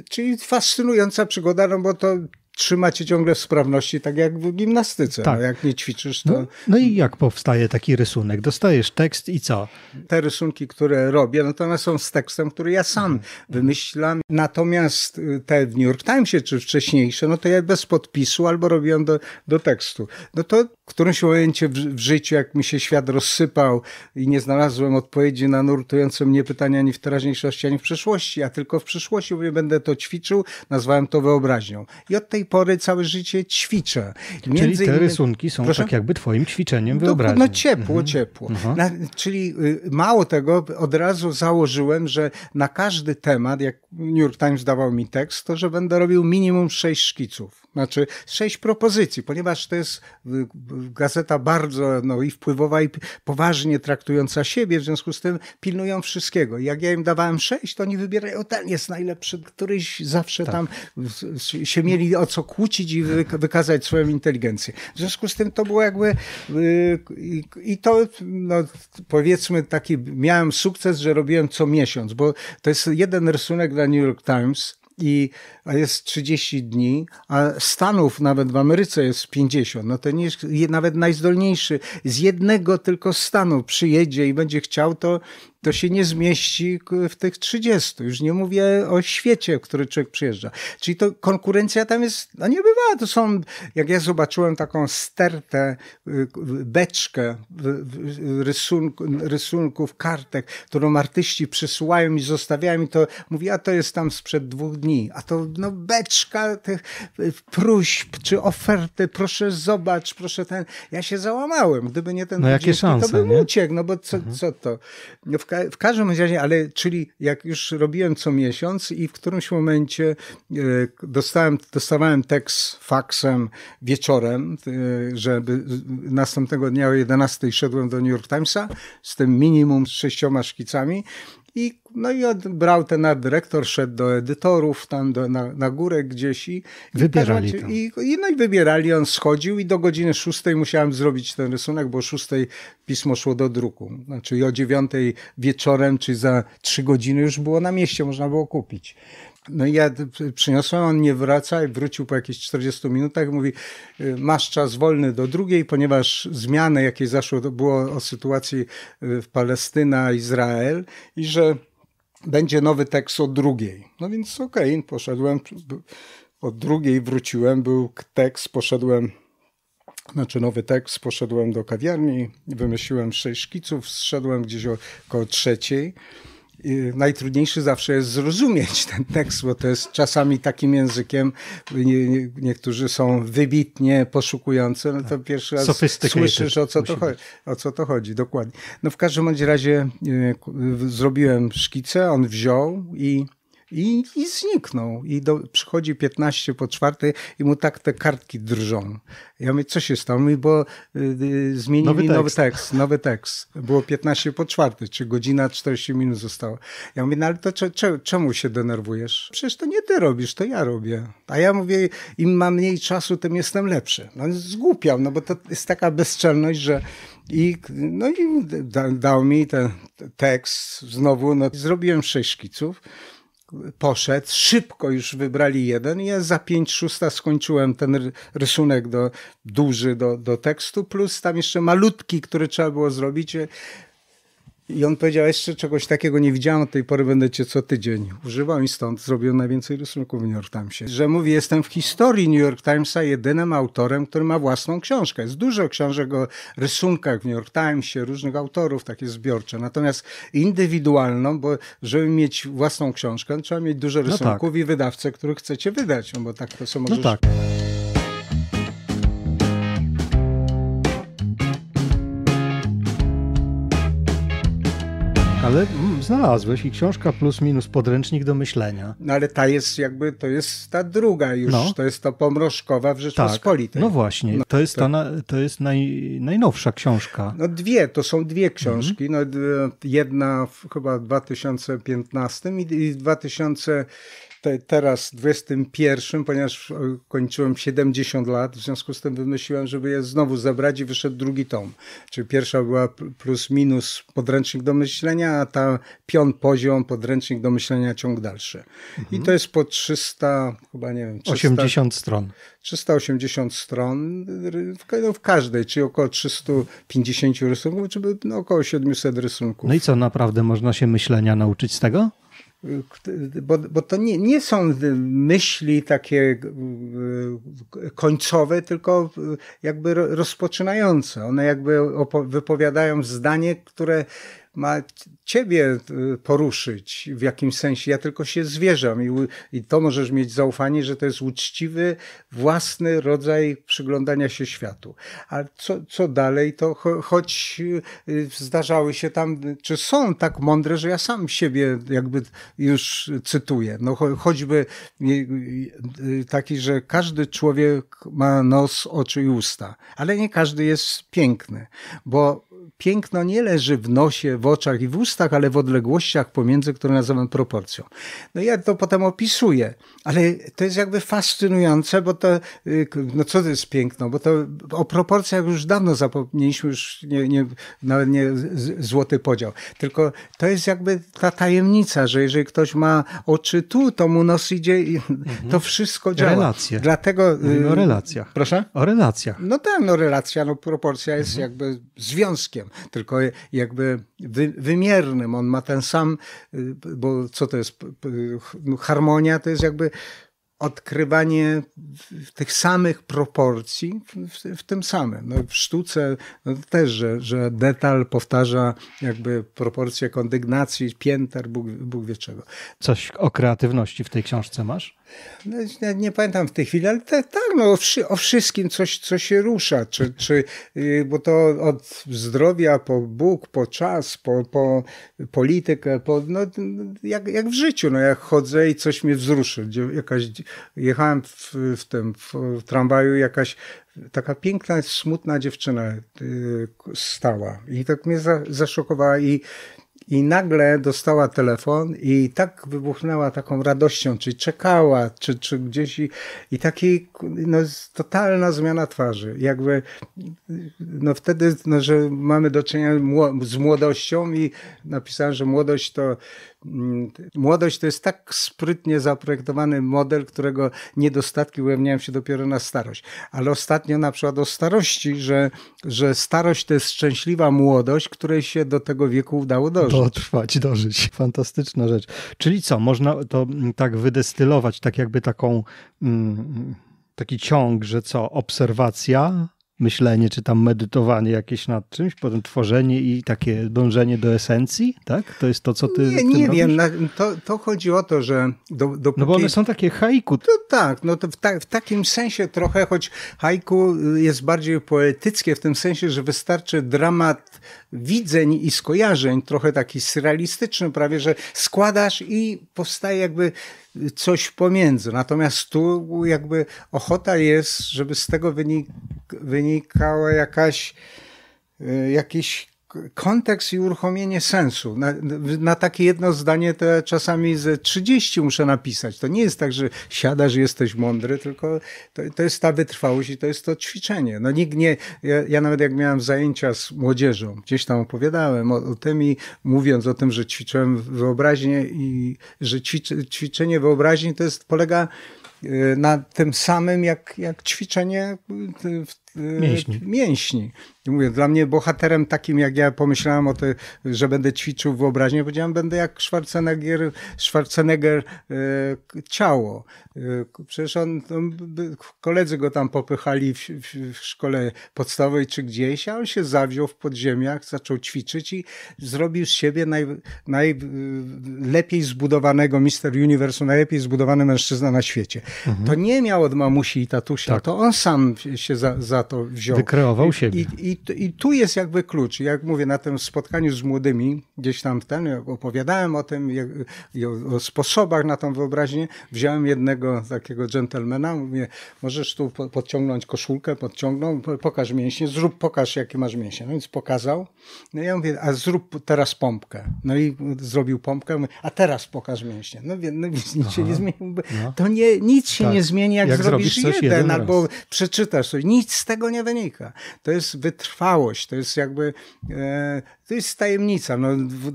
czyli fascynująca przygoda, no bo to trzyma cię ciągle w sprawności, tak jak w gimnastyce. No, tak. No, jak nie ćwiczysz, to... No, no, i jak powstaje taki rysunek? Dostajesz tekst i co? Te rysunki, które robię, natomiast są z tekstem, który ja sam mhm. wymyślam. Natomiast y, te w New York Timesie, czy wcześniejsze, no to ja bez podpisu albo robiłem do, do tekstu. No to w którymś momencie w, w, życiu, jak mi się świat rozsypał i nie znalazłem odpowiedzi na nurtujące mnie pytania ani w teraźniejszości, ani w przyszłości, a tylko w przyszłości mówię, będę to ćwiczył, nazwałem to wyobraźnią. I od tej pory całe życie ćwiczę. Między czyli te innymi... rysunki są Proszę? tak jakby twoim ćwiczeniem no wyobraźni. No ciepło, mhm. ciepło. Mhm. Na, czyli y, mało tego, od razu założyłem, że na każdy temat, jak New York Times dawał mi tekst, to że będę robił minimum sześć szkiców. Znaczy sześć propozycji, ponieważ to jest gazeta bardzo no, i wpływowa i poważnie traktująca siebie, w związku z tym pilnują wszystkiego. Jak ja im dawałem sześć, to oni wybierają ten jest najlepszy, któryś zawsze tak. tam się mieli o co kłócić i wykazać swoją inteligencję. W związku z tym to było jakby y, i to no, powiedzmy taki miałem sukces, że robiłem co miesiąc, bo to jest jeden rysunek dla New York Times, i jest 30 dni, a Stanów nawet w Ameryce jest 50. No to nie jest, nawet najzdolniejszy z jednego tylko stanu przyjedzie i będzie chciał, to to się nie zmieści w tych 30. Już nie mówię o świecie, w który człowiek przyjeżdża. Czyli to konkurencja tam jest, no nie bywa. To są, jak ja zobaczyłem taką stertę, y, beczkę rysunku, rysunków, kartek, którą artyści przysyłają i zostawiają mi, to mówię, a to jest tam sprzed dwóch dni. A to no beczka tych y, próśb czy oferty, proszę zobacz, proszę ten. Ja się załamałem. Gdyby nie ten no, jakie szanse, to bym nie? uciekł, no bo co, mhm. co to? No w ka w każdym razie, ale czyli jak już robiłem co miesiąc i w którymś momencie y, dostałem, dostawałem tekst faksem wieczorem, e, żeby następnego dnia o 11 szedłem do New York Timesa z tym minimum sześcioma szkicami i, no i brał ten art dyrektor, szedł do edytorów, tam do, na, na górę gdzieś i... Wybierali i, i, i, no i wybierali, on schodził i do godziny szóstej musiałem zrobić ten rysunek, bo o szóstej pismo szło do druku. Znaczy o dziewiątej wieczorem, czy za trzy godziny już było na mieście, można było kupić. No i ja przyniosłem, on nie wraca i wrócił po jakichś 40 minutach. Mówi, y, masz czas wolny do drugiej, ponieważ zmiany, jakie zaszło, to było o sytuacji y, w Palestyna-Izrael i że będzie nowy tekst o drugiej. No więc okej, okay, poszedłem, od drugiej wróciłem, był tekst, poszedłem znaczy nowy tekst, poszedłem do kawiarni, wymyśliłem sześć szkiców, zszedłem gdzieś około trzeciej. Y, najtrudniejszy zawsze jest zrozumieć ten tekst, bo to jest czasami takim językiem, nie, nie, niektórzy są wybitnie poszukujący, no to pierwszy raz słyszysz o co, to chodzi, o co to chodzi, dokładnie. No w każdym razie y, zrobiłem szkicę, on wziął i i, i zniknął. I do, przychodzi 15 po czwartej i mu tak te kartki drżą. Ja mówię, co się stało? Mówi, bo y, y zmienili nowy tekst. nowy tekst. nowy tekst, Było 15 po czwartej, czy godzina 40 minut zostało. Ja mówię, no ale to cze, cze, czemu się denerwujesz? Przecież to nie ty robisz, to ja robię. A ja mówię, im mam mniej czasu, tym jestem lepszy. No zgłupiał, no bo to jest taka bezczelność, że i, no i da, dał mi ten tekst znowu, no, zrobiłem sześć szkiców poszedł, szybko już wybrali jeden. Ja za 5 szósta skończyłem ten rysunek do, duży do, do tekstu, plus tam jeszcze malutki, który trzeba było zrobić i on powiedział, jeszcze czegoś takiego nie widziałem, od tej pory będę cię co tydzień używał i stąd zrobiłem najwięcej rysunków w New York Timesie. Że mówi, jestem w historii New York Timesa jedynym autorem, który ma własną książkę. Jest dużo książek o rysunkach w New York Timesie, różnych autorów, takie zbiorcze. Natomiast indywidualną, bo żeby mieć własną książkę, trzeba mieć dużo rysunków no tak. i wydawcę, który chcecie wydać, no bo tak to są możesz... No tak. Ale mm, znalazłeś i książka plus minus podręcznik do myślenia. No ale ta jest jakby, to jest ta druga już, no. to jest to pomrożkowa w Rzeczpospolitej. Tak, no właśnie, no, to jest, to... Ta na, to jest naj, najnowsza książka. No dwie, to są dwie mhm. książki, no, jedna w chyba w 2015 i 2000 te, teraz, 21, ponieważ e, kończyłem 70 lat, w związku z tym wymyśliłem, żeby je znowu zebrać i wyszedł drugi tom. Czyli pierwsza była plus minus podręcznik do myślenia, a ta pion poziom podręcznik do myślenia ciąg dalszy. Mhm. I to jest po 300, chyba nie wiem, 300, 80 stron. 380 stron w, no, w każdej, czyli około 350 rysunków, czy no około 700 rysunków. No i co, naprawdę można się myślenia nauczyć z tego? Y, bo, bo to nie, nie są myśli takie y, y, końcowe, tylko jakby rozpoczynające. One jakby wypowiadają zdanie, które ma ciebie y, poruszyć w jakimś sensie. Ja tylko się zwierzam i, i to możesz mieć zaufanie, że to jest uczciwy, własny rodzaj przyglądania się światu. A co, co dalej, to cho, choć y, zdarzały się tam, czy są tak mądre, że ja sam siebie jakby już cytuję. No cho, choćby y, taki, że każdy człowiek ma nos, oczy i usta, ale nie każdy jest piękny, bo piękno nie leży w nosie, w oczach i w ustach, ale w odległościach pomiędzy, które nazywam proporcją. No ja to potem opisuję, ale to jest jakby fascynujące, bo to, y, no co to jest piękno, bo to o proporcjach już dawno zapomnieliśmy, już nie, nie, nawet nie złoty podział, tylko to jest jakby ta tajemnica, że jeżeli ktoś ma oczy tu, to mu nos idzie i mhm. to wszystko działa. Relacje. Dlatego... Y, Mówimy o relacjach. Proszę? O relacjach. No tak, no relacja, no proporcja jest mhm. jakby związkiem tylko jakby wy, wymiernym. On ma ten sam, y, bo co to jest? No, harmonia to jest jakby odkrywanie tych samych proporcji w, w tym samym. No w sztuce no też, że, że, detal powtarza jakby proporcje kondygnacji, pięter, Bóg, Bóg wie czego. Coś o kreatywności w tej książce masz? No, nie, nie, pamiętam w tej chwili, ale tak, no, o, wszy, o, wszystkim coś, się rusza, czy, czy, y, bo to od zdrowia po Bóg, po czas, po, po politykę, po, no, jak, jak w życiu, no, jak chodzę i coś mnie wzruszy. Jakaś, jechałem w, w tym w, w tramwaju, jakaś taka piękna, smutna dziewczyna y, stała i tak mnie zaszokowała i i nagle dostała telefon i tak wybuchnęła taką radością, czy czekała, czy, czy gdzieś i, i taki, no, totalna zmiana twarzy. Jakby, no wtedy, no, że mamy do czynienia z młodością i napisałem, że młodość to Mm, młodość to jest tak sprytnie zaprojektowany model, którego niedostatki ujawniają się dopiero na starość. Ale ostatnio na przykład o starości, że, że starość to jest szczęśliwa młodość, której się do tego wieku udało dożyć. Dotrwać, dożyć. Fantastyczna rzecz. Czyli co, można to mm, tak wydestylować, tak jakby taką... Mm, taki ciąg, że co, obserwacja, myślenie, czy tam medytowanie jakieś nad czymś, potem tworzenie i takie dążenie do esencji, tak? To jest to, co ty. Nie, nie wiem. Na, to, to chodzi o to, że. Do, dopóki... No bo one są takie haiku. to no tak, no to w, ta, w takim sensie trochę, choć haiku jest bardziej poetyckie, w tym sensie, że wystarczy dramat widzeń i skojarzeń, trochę taki surrealistyczny prawie, że składasz i powstaje jakby coś pomiędzy. Natomiast tu jakby ochota jest, żeby z tego wynik, wynikała jakaś e, jakiś kontekst i uruchomienie sensu. Na, na, takie jedno zdanie to czasami ze 30 muszę napisać. To nie jest tak, że siadasz, jesteś mądry, tylko to, to jest ta wytrwałość i to jest to ćwiczenie. No nikt nie, ja, ja nawet jak miałem zajęcia z młodzieżą, gdzieś tam opowiadałem o, o tym i mówiąc o tym, że ćwiczyłem wyobraźnię i że ćwiczy, ćwiczenie wyobraźni to jest, polega y, na tym samym, jak, jak ćwiczenie w Y, mięśni. mięśni. I mówię, dla mnie bohaterem takim, jak ja pomyślałem o tym, że będę ćwiczył wyobraźnię, powiedziałem, będę jak Schwarzenegger, Schwarzenegger y, ciało. Y, przecież on, no, koledzy go tam popychali w, w, w szkole podstawowej czy gdzieś, a on się zawziął w podziemiach, zaczął ćwiczyć i zrobił z siebie najlepiej naj, zbudowanego Mister Universe, najlepiej zbudowany mężczyzna na świecie. Mhm. To nie miał od mamusi i tatusia, tak. to on sam się za, za to wziął. Wykreował I, siebie. I, i, I, tu jest jakby klucz. Jak mówię na tym spotkaniu z młodymi, gdzieś tam ten, opowiadałem o tym, jak, o sposobach na tą wyobraźnię. Wziąłem jednego takiego dżentelmena, mówię, możesz tu podciągnąć koszulkę, podciągnął, pokaż mięśnie, zrób, pokaż jakie masz mięśnie. No więc pokazał. No ja mówię, a zrób teraz pompkę. No i zrobił pompkę, mówię, a teraz pokaż mięśnie. No, więc no nic Aha. się nie zmieni. No. To nie, nic się tak. nie zmieni, jak, jak zrobisz, zrobisz jeden, jeden albo przeczytasz coś. Nic z tego tego nie wynika. To jest wytrwałość, to jest jakby, e, to jest tajemnica. No, w,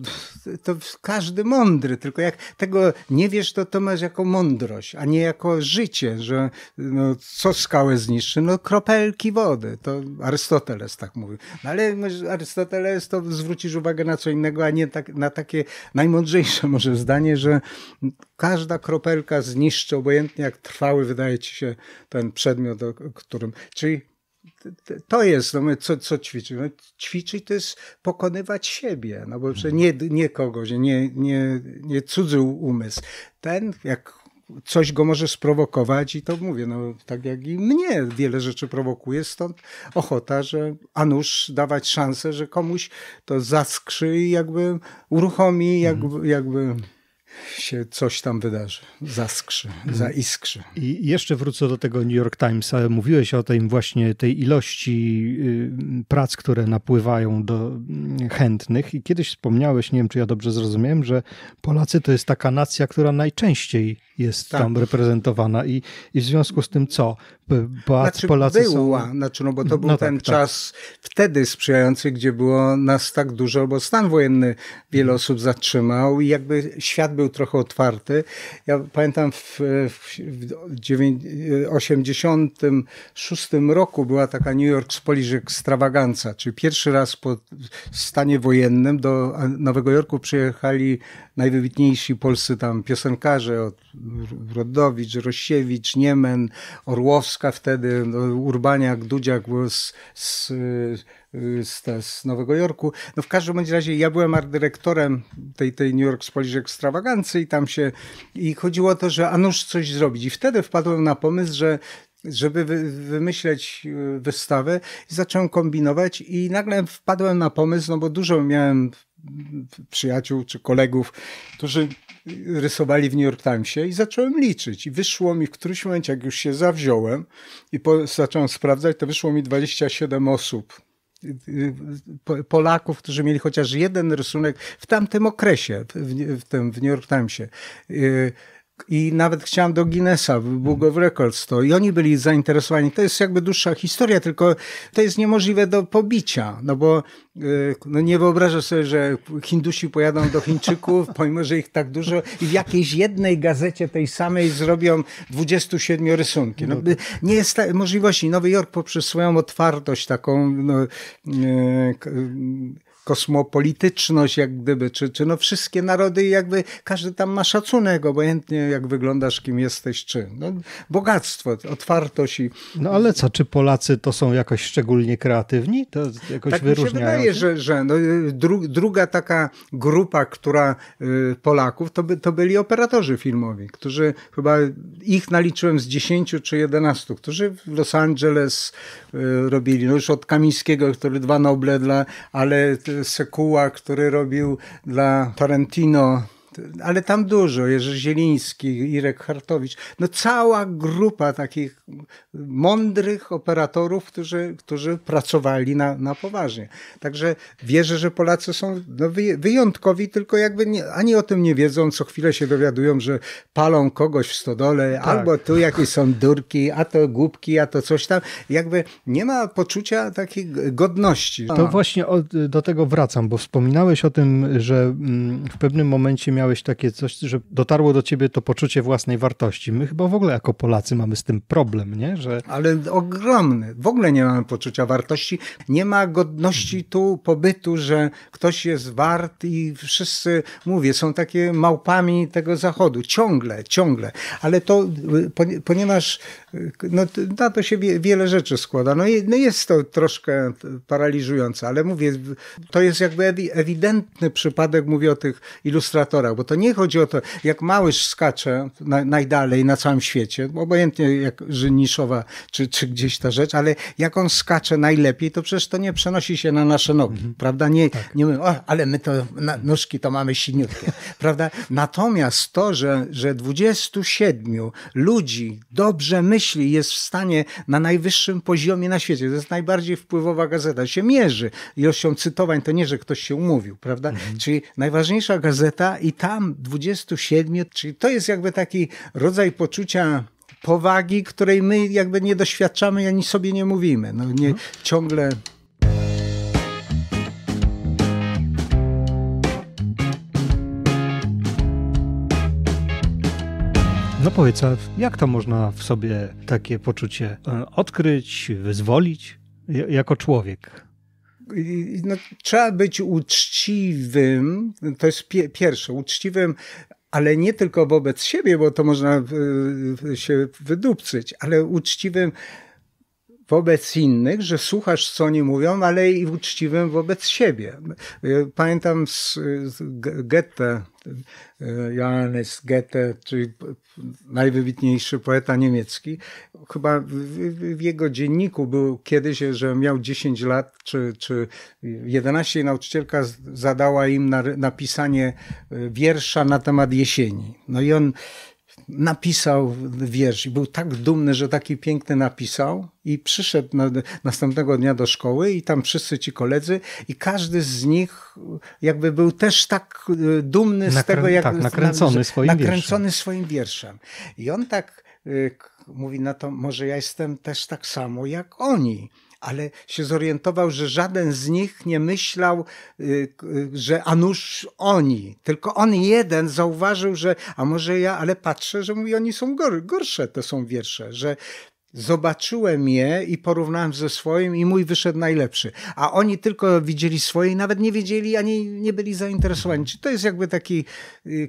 to każdy mądry, tylko jak tego nie wiesz, to to masz jako mądrość, a nie jako życie, że no, co skałę zniszczy? No kropelki wody. To Arystoteles tak mówił. No, ale Arystoteles to zwrócisz uwagę na co innego, a nie tak, na takie najmądrzejsze może zdanie, że każda kropelka zniszczy, obojętnie jak trwały wydaje ci się ten przedmiot, o którym... Czyli to jest, no my co, co ćwiczyć? No ćwiczyć to jest pokonywać siebie, no bo nie, nie kogoś, nie, nie, nie cudzy umysł. Ten, jak coś go może sprowokować i to mówię, no tak jak i mnie wiele rzeczy prowokuje, stąd ochota, że a nuż dawać szansę, że komuś to zaskrzy i jakby uruchomi, jakby... jakby się coś tam wydarzy, zaskrzy, mhm. zaiskrzy. I jeszcze wrócę do tego New York Timesa. Mówiłeś o tej właśnie tej ilości y, prac, które napływają do mm, chętnych i kiedyś wspomniałeś, nie wiem czy ja dobrze zrozumiałem, że Polacy to jest taka nacja, która najczęściej jest tak. tam reprezentowana i, i w związku z tym co? Bac, znaczy, Polacy była, są... Znaczy, no bo to no był no ten tak, czas tak. wtedy sprzyjający, gdzie było nas tak dużo, bo stan wojenny wiele mhm. osób zatrzymał i jakby świat był trochę otwarty. Ja pamiętam w, w, w 86 roku była taka New York Polish Extravaganza, czyli pierwszy raz po stanie wojennym do Nowego Jorku przyjechali najwybitniejsi polscy tam piosenkarze, od Rodowicz, Rosiewicz, Niemen, Orłowska wtedy, no, Urbaniak, Dudziak z, z, z, z, Nowego Jorku. No w każdym bądź razie ja byłem art dyrektorem tej, tej New York Polish Extravagancy i tam się, i chodziło o to, że a nuż coś zrobić. I wtedy wpadłem na pomysł, że żeby wymyśleć e, wystawę, zacząłem kombinować i nagle wpadłem na pomysł, no bo dużo miałem przyjaciół czy kolegów, którzy rysowali w New York Timesie i zacząłem liczyć. I wyszło mi w którymś momencie, jak już się zawziąłem i po, zacząłem sprawdzać, to wyszło mi 27 osób Polaków, którzy mieli chociaż jeden rysunek w tamtym okresie, w, w, tym, w New York Timesie. Y, i nawet chciałem do Guinnessa, Book of Records to i oni byli zainteresowani. To jest jakby dłuższa historia, tylko to jest niemożliwe do pobicia, no bo e, no nie wyobrażasz sobie, że Hindusi pojadą do Chińczyków, pomimo, że ich tak dużo i w jakiejś jednej gazecie tej samej zrobią 27 rysunki. No, nie jest ta, możliwości. Nowy Jork poprzez swoją otwartość taką no, e, kosmopolityczność jak gdyby, czy, czy no wszystkie narody jakby każdy tam ma szacunek, obojętnie jak wyglądasz, kim jesteś, czy. No, bogactwo, otwartość. I... No ale co, czy Polacy to są jakoś szczególnie kreatywni? To jakoś tak wyróżniają? Tak się wydaje, że, że no, y, dru, druga taka grupa, która y, Polaków, to, by, to byli operatorzy filmowi, którzy chyba, ich naliczyłem z 10 czy 11, którzy w Los Angeles y, robili, no już od Kamińskiego, który dwa Noble dla, ale Sekua, który robił dla Tarantino ale tam dużo, Jerzy Zieliński, Irek Hartowicz, no cała grupa takich mądrych operatorów, którzy, którzy pracowali na, na poważnie. Także wierzę, że Polacy są no, wyjątkowi, tylko jakby nie, ani o tym nie wiedzą, co chwilę się dowiadują, że palą kogoś w stodole, tak. albo tu jakieś są durki, a to głupki, a to coś tam. Jakby nie ma poczucia takiej godności. To właśnie od, do tego wracam, bo wspominałeś o tym, że mm, w pewnym momencie miał miałeś takie coś, że dotarło do ciebie to poczucie własnej wartości. My chyba w ogóle jako Polacy mamy z tym problem, nie? Że... Ale ogromny. W ogóle nie mamy poczucia wartości. Nie ma godności tu pobytu, że ktoś jest wart i wszyscy, mówię, są takie małpami tego zachodu. Ciągle, ciągle. Ale to, y, ponieważ no, na to się wie, wiele rzeczy składa. No, no jest to troszkę paraliżujące, ale mówię, to jest jakby ewidentny przypadek, mówię o tych ilustratorach, bo to nie chodzi o to, jak mały skacze na, najdalej na całym świecie, obojętnie jak Żyniszowa czy, czy gdzieś ta rzecz, ale jak on skacze najlepiej, to przecież to nie przenosi się na nasze nogi, mhm. prawda? Nie, tak. nie mówimy, o, ale my to, nóżki to mamy siniutkie prawda? Natomiast to, że, że 27 ludzi dobrze myśli, myśli jest w stanie na najwyższym poziomie na świecie. To jest najbardziej wpływowa gazeta. Się mierzy ilością cytowań, to nie, że ktoś się umówił, prawda? Mhm. Czyli najważniejsza gazeta i tam 27, czyli to jest jakby taki rodzaj poczucia powagi, której my jakby nie doświadczamy ani sobie nie mówimy. No, nie, mhm. ciągle No powiedz, a jak to można w sobie takie poczucie e, odkryć, wyzwolić jako człowiek? No, trzeba być uczciwym, to jest pie pierwsze, uczciwym ale nie tylko wobec siebie, bo to można się wydupcyć, ale uczciwym wobec innych, że słuchasz, co oni mówią, ale i uczciwym wobec siebie. Pamiętam z, Goethe, Johannes Goethe, czyli najwybitniejszy poeta niemiecki. Chyba w, jego dzienniku był kiedyś, że miał 10 lat czy, czy 11 i nauczycielka zadała im na, napisanie e, wiersza na temat jesieni. No i on napisał wiersz i był tak dumny, że taki piękny napisał i przyszedł na, następnego dnia do szkoły i tam wszyscy ci koledzy i każdy z nich jakby był też tak e, dumny Nakrę z tego, jak... Tak, nakręcony, swoim, nakręcony wierszem. swoim wierszem. I on tak e, mówi, no to może ja jestem też tak samo jak oni ale się zorientował, że żaden z nich nie myślał, y, y, że a nuż oni. Tylko on jeden zauważył, że a może ja, ale patrzę, że mówi, oni są gor, gorsze, to są wiersze, że Zobaczyłem je i porównałem ze swoim, i mój wyszedł najlepszy. A oni tylko widzieli swoje i nawet nie wiedzieli ani nie byli zainteresowani. Czy to jest jakby taki y,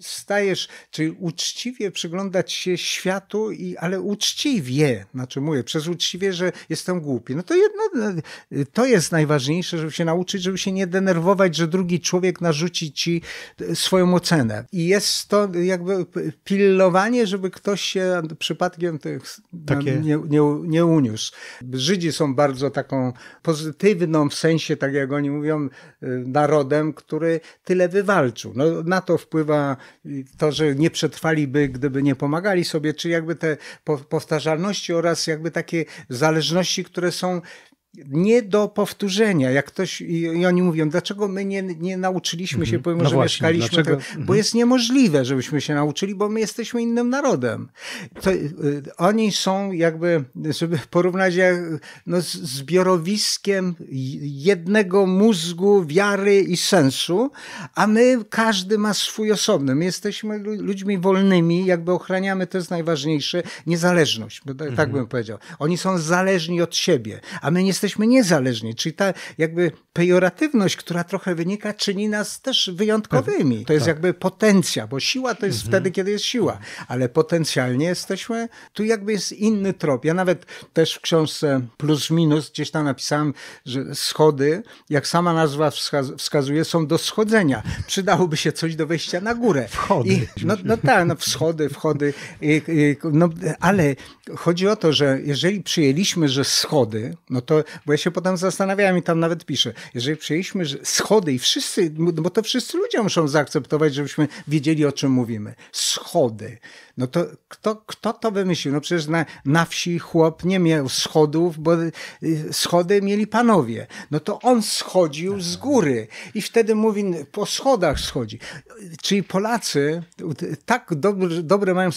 stajesz, czyli uczciwie przyglądać się światu, i, ale uczciwie, znaczy mówię, przez uczciwie, że jestem głupi. No to jedno, to jest najważniejsze, żeby się nauczyć, żeby się nie denerwować, że drugi człowiek narzuci ci e, swoją ocenę. I jest to jakby pilnowanie, żeby ktoś się przypadkiem tych no, Takie... nie, nie, nie uniósł. Żydzi są bardzo taką pozytywną w sensie, tak jak oni mówią, e, narodem, który tyle wywalczył. No, na to wpływa to, że nie przetrwaliby, gdyby nie pomagali sobie, czy jakby te powtarzalności oraz jakby takie zależności, które są nie do powtórzenia. Jak ktoś, i, i oni mówią, dlaczego my nie, nie nauczyliśmy się, pomimo no że właśnie, mieszkaliśmy, tego, tak, bo mhm. jest niemożliwe, żebyśmy się nauczyli, bo my jesteśmy innym narodem. To, y, oni są jakby, żeby porównać jak, no, z zbiorowiskiem jednego mózgu, wiary i sensu, a my, każdy ma swój osobny. My jesteśmy ludźmi wolnymi, jakby ochraniamy, to jest najważniejsze, niezależność. Tak mhm. bym powiedział. Oni są zależni od siebie, a my nie jesteśmy jesteśmy niezależni, czyli ta jakby pejoratywność, która trochę wynika, czyni nas też wyjątkowymi. To jest tak. jakby potencja, bo siła to jest mhm. wtedy, kiedy jest siła, ale potencjalnie jesteśmy, tu jakby jest inny trop. Ja nawet też w książce Plus Minus gdzieś tam napisałem, że schody, jak sama nazwa wskazuje, są do schodzenia. Przydałoby się coś do wejścia na górę. Wchody. I, no, no tak, no wschody, wchody. I, i, no, ale chodzi o to, że jeżeli przyjęliśmy, że schody, no to, bo ja się potem zastanawiałem i tam nawet piszę, jeżeli przyjęliśmy schody i wszyscy, bo to wszyscy ludzie muszą zaakceptować, żebyśmy wiedzieli, o czym mówimy. Schody. No to kto, kto to wymyślił? No przecież na, na wsi chłop nie miał schodów, bo y, schody mieli panowie. No to on schodził z tak. góry i wtedy mówi, po schodach schodzi. Czyli Polacy tak dobry, dobre mają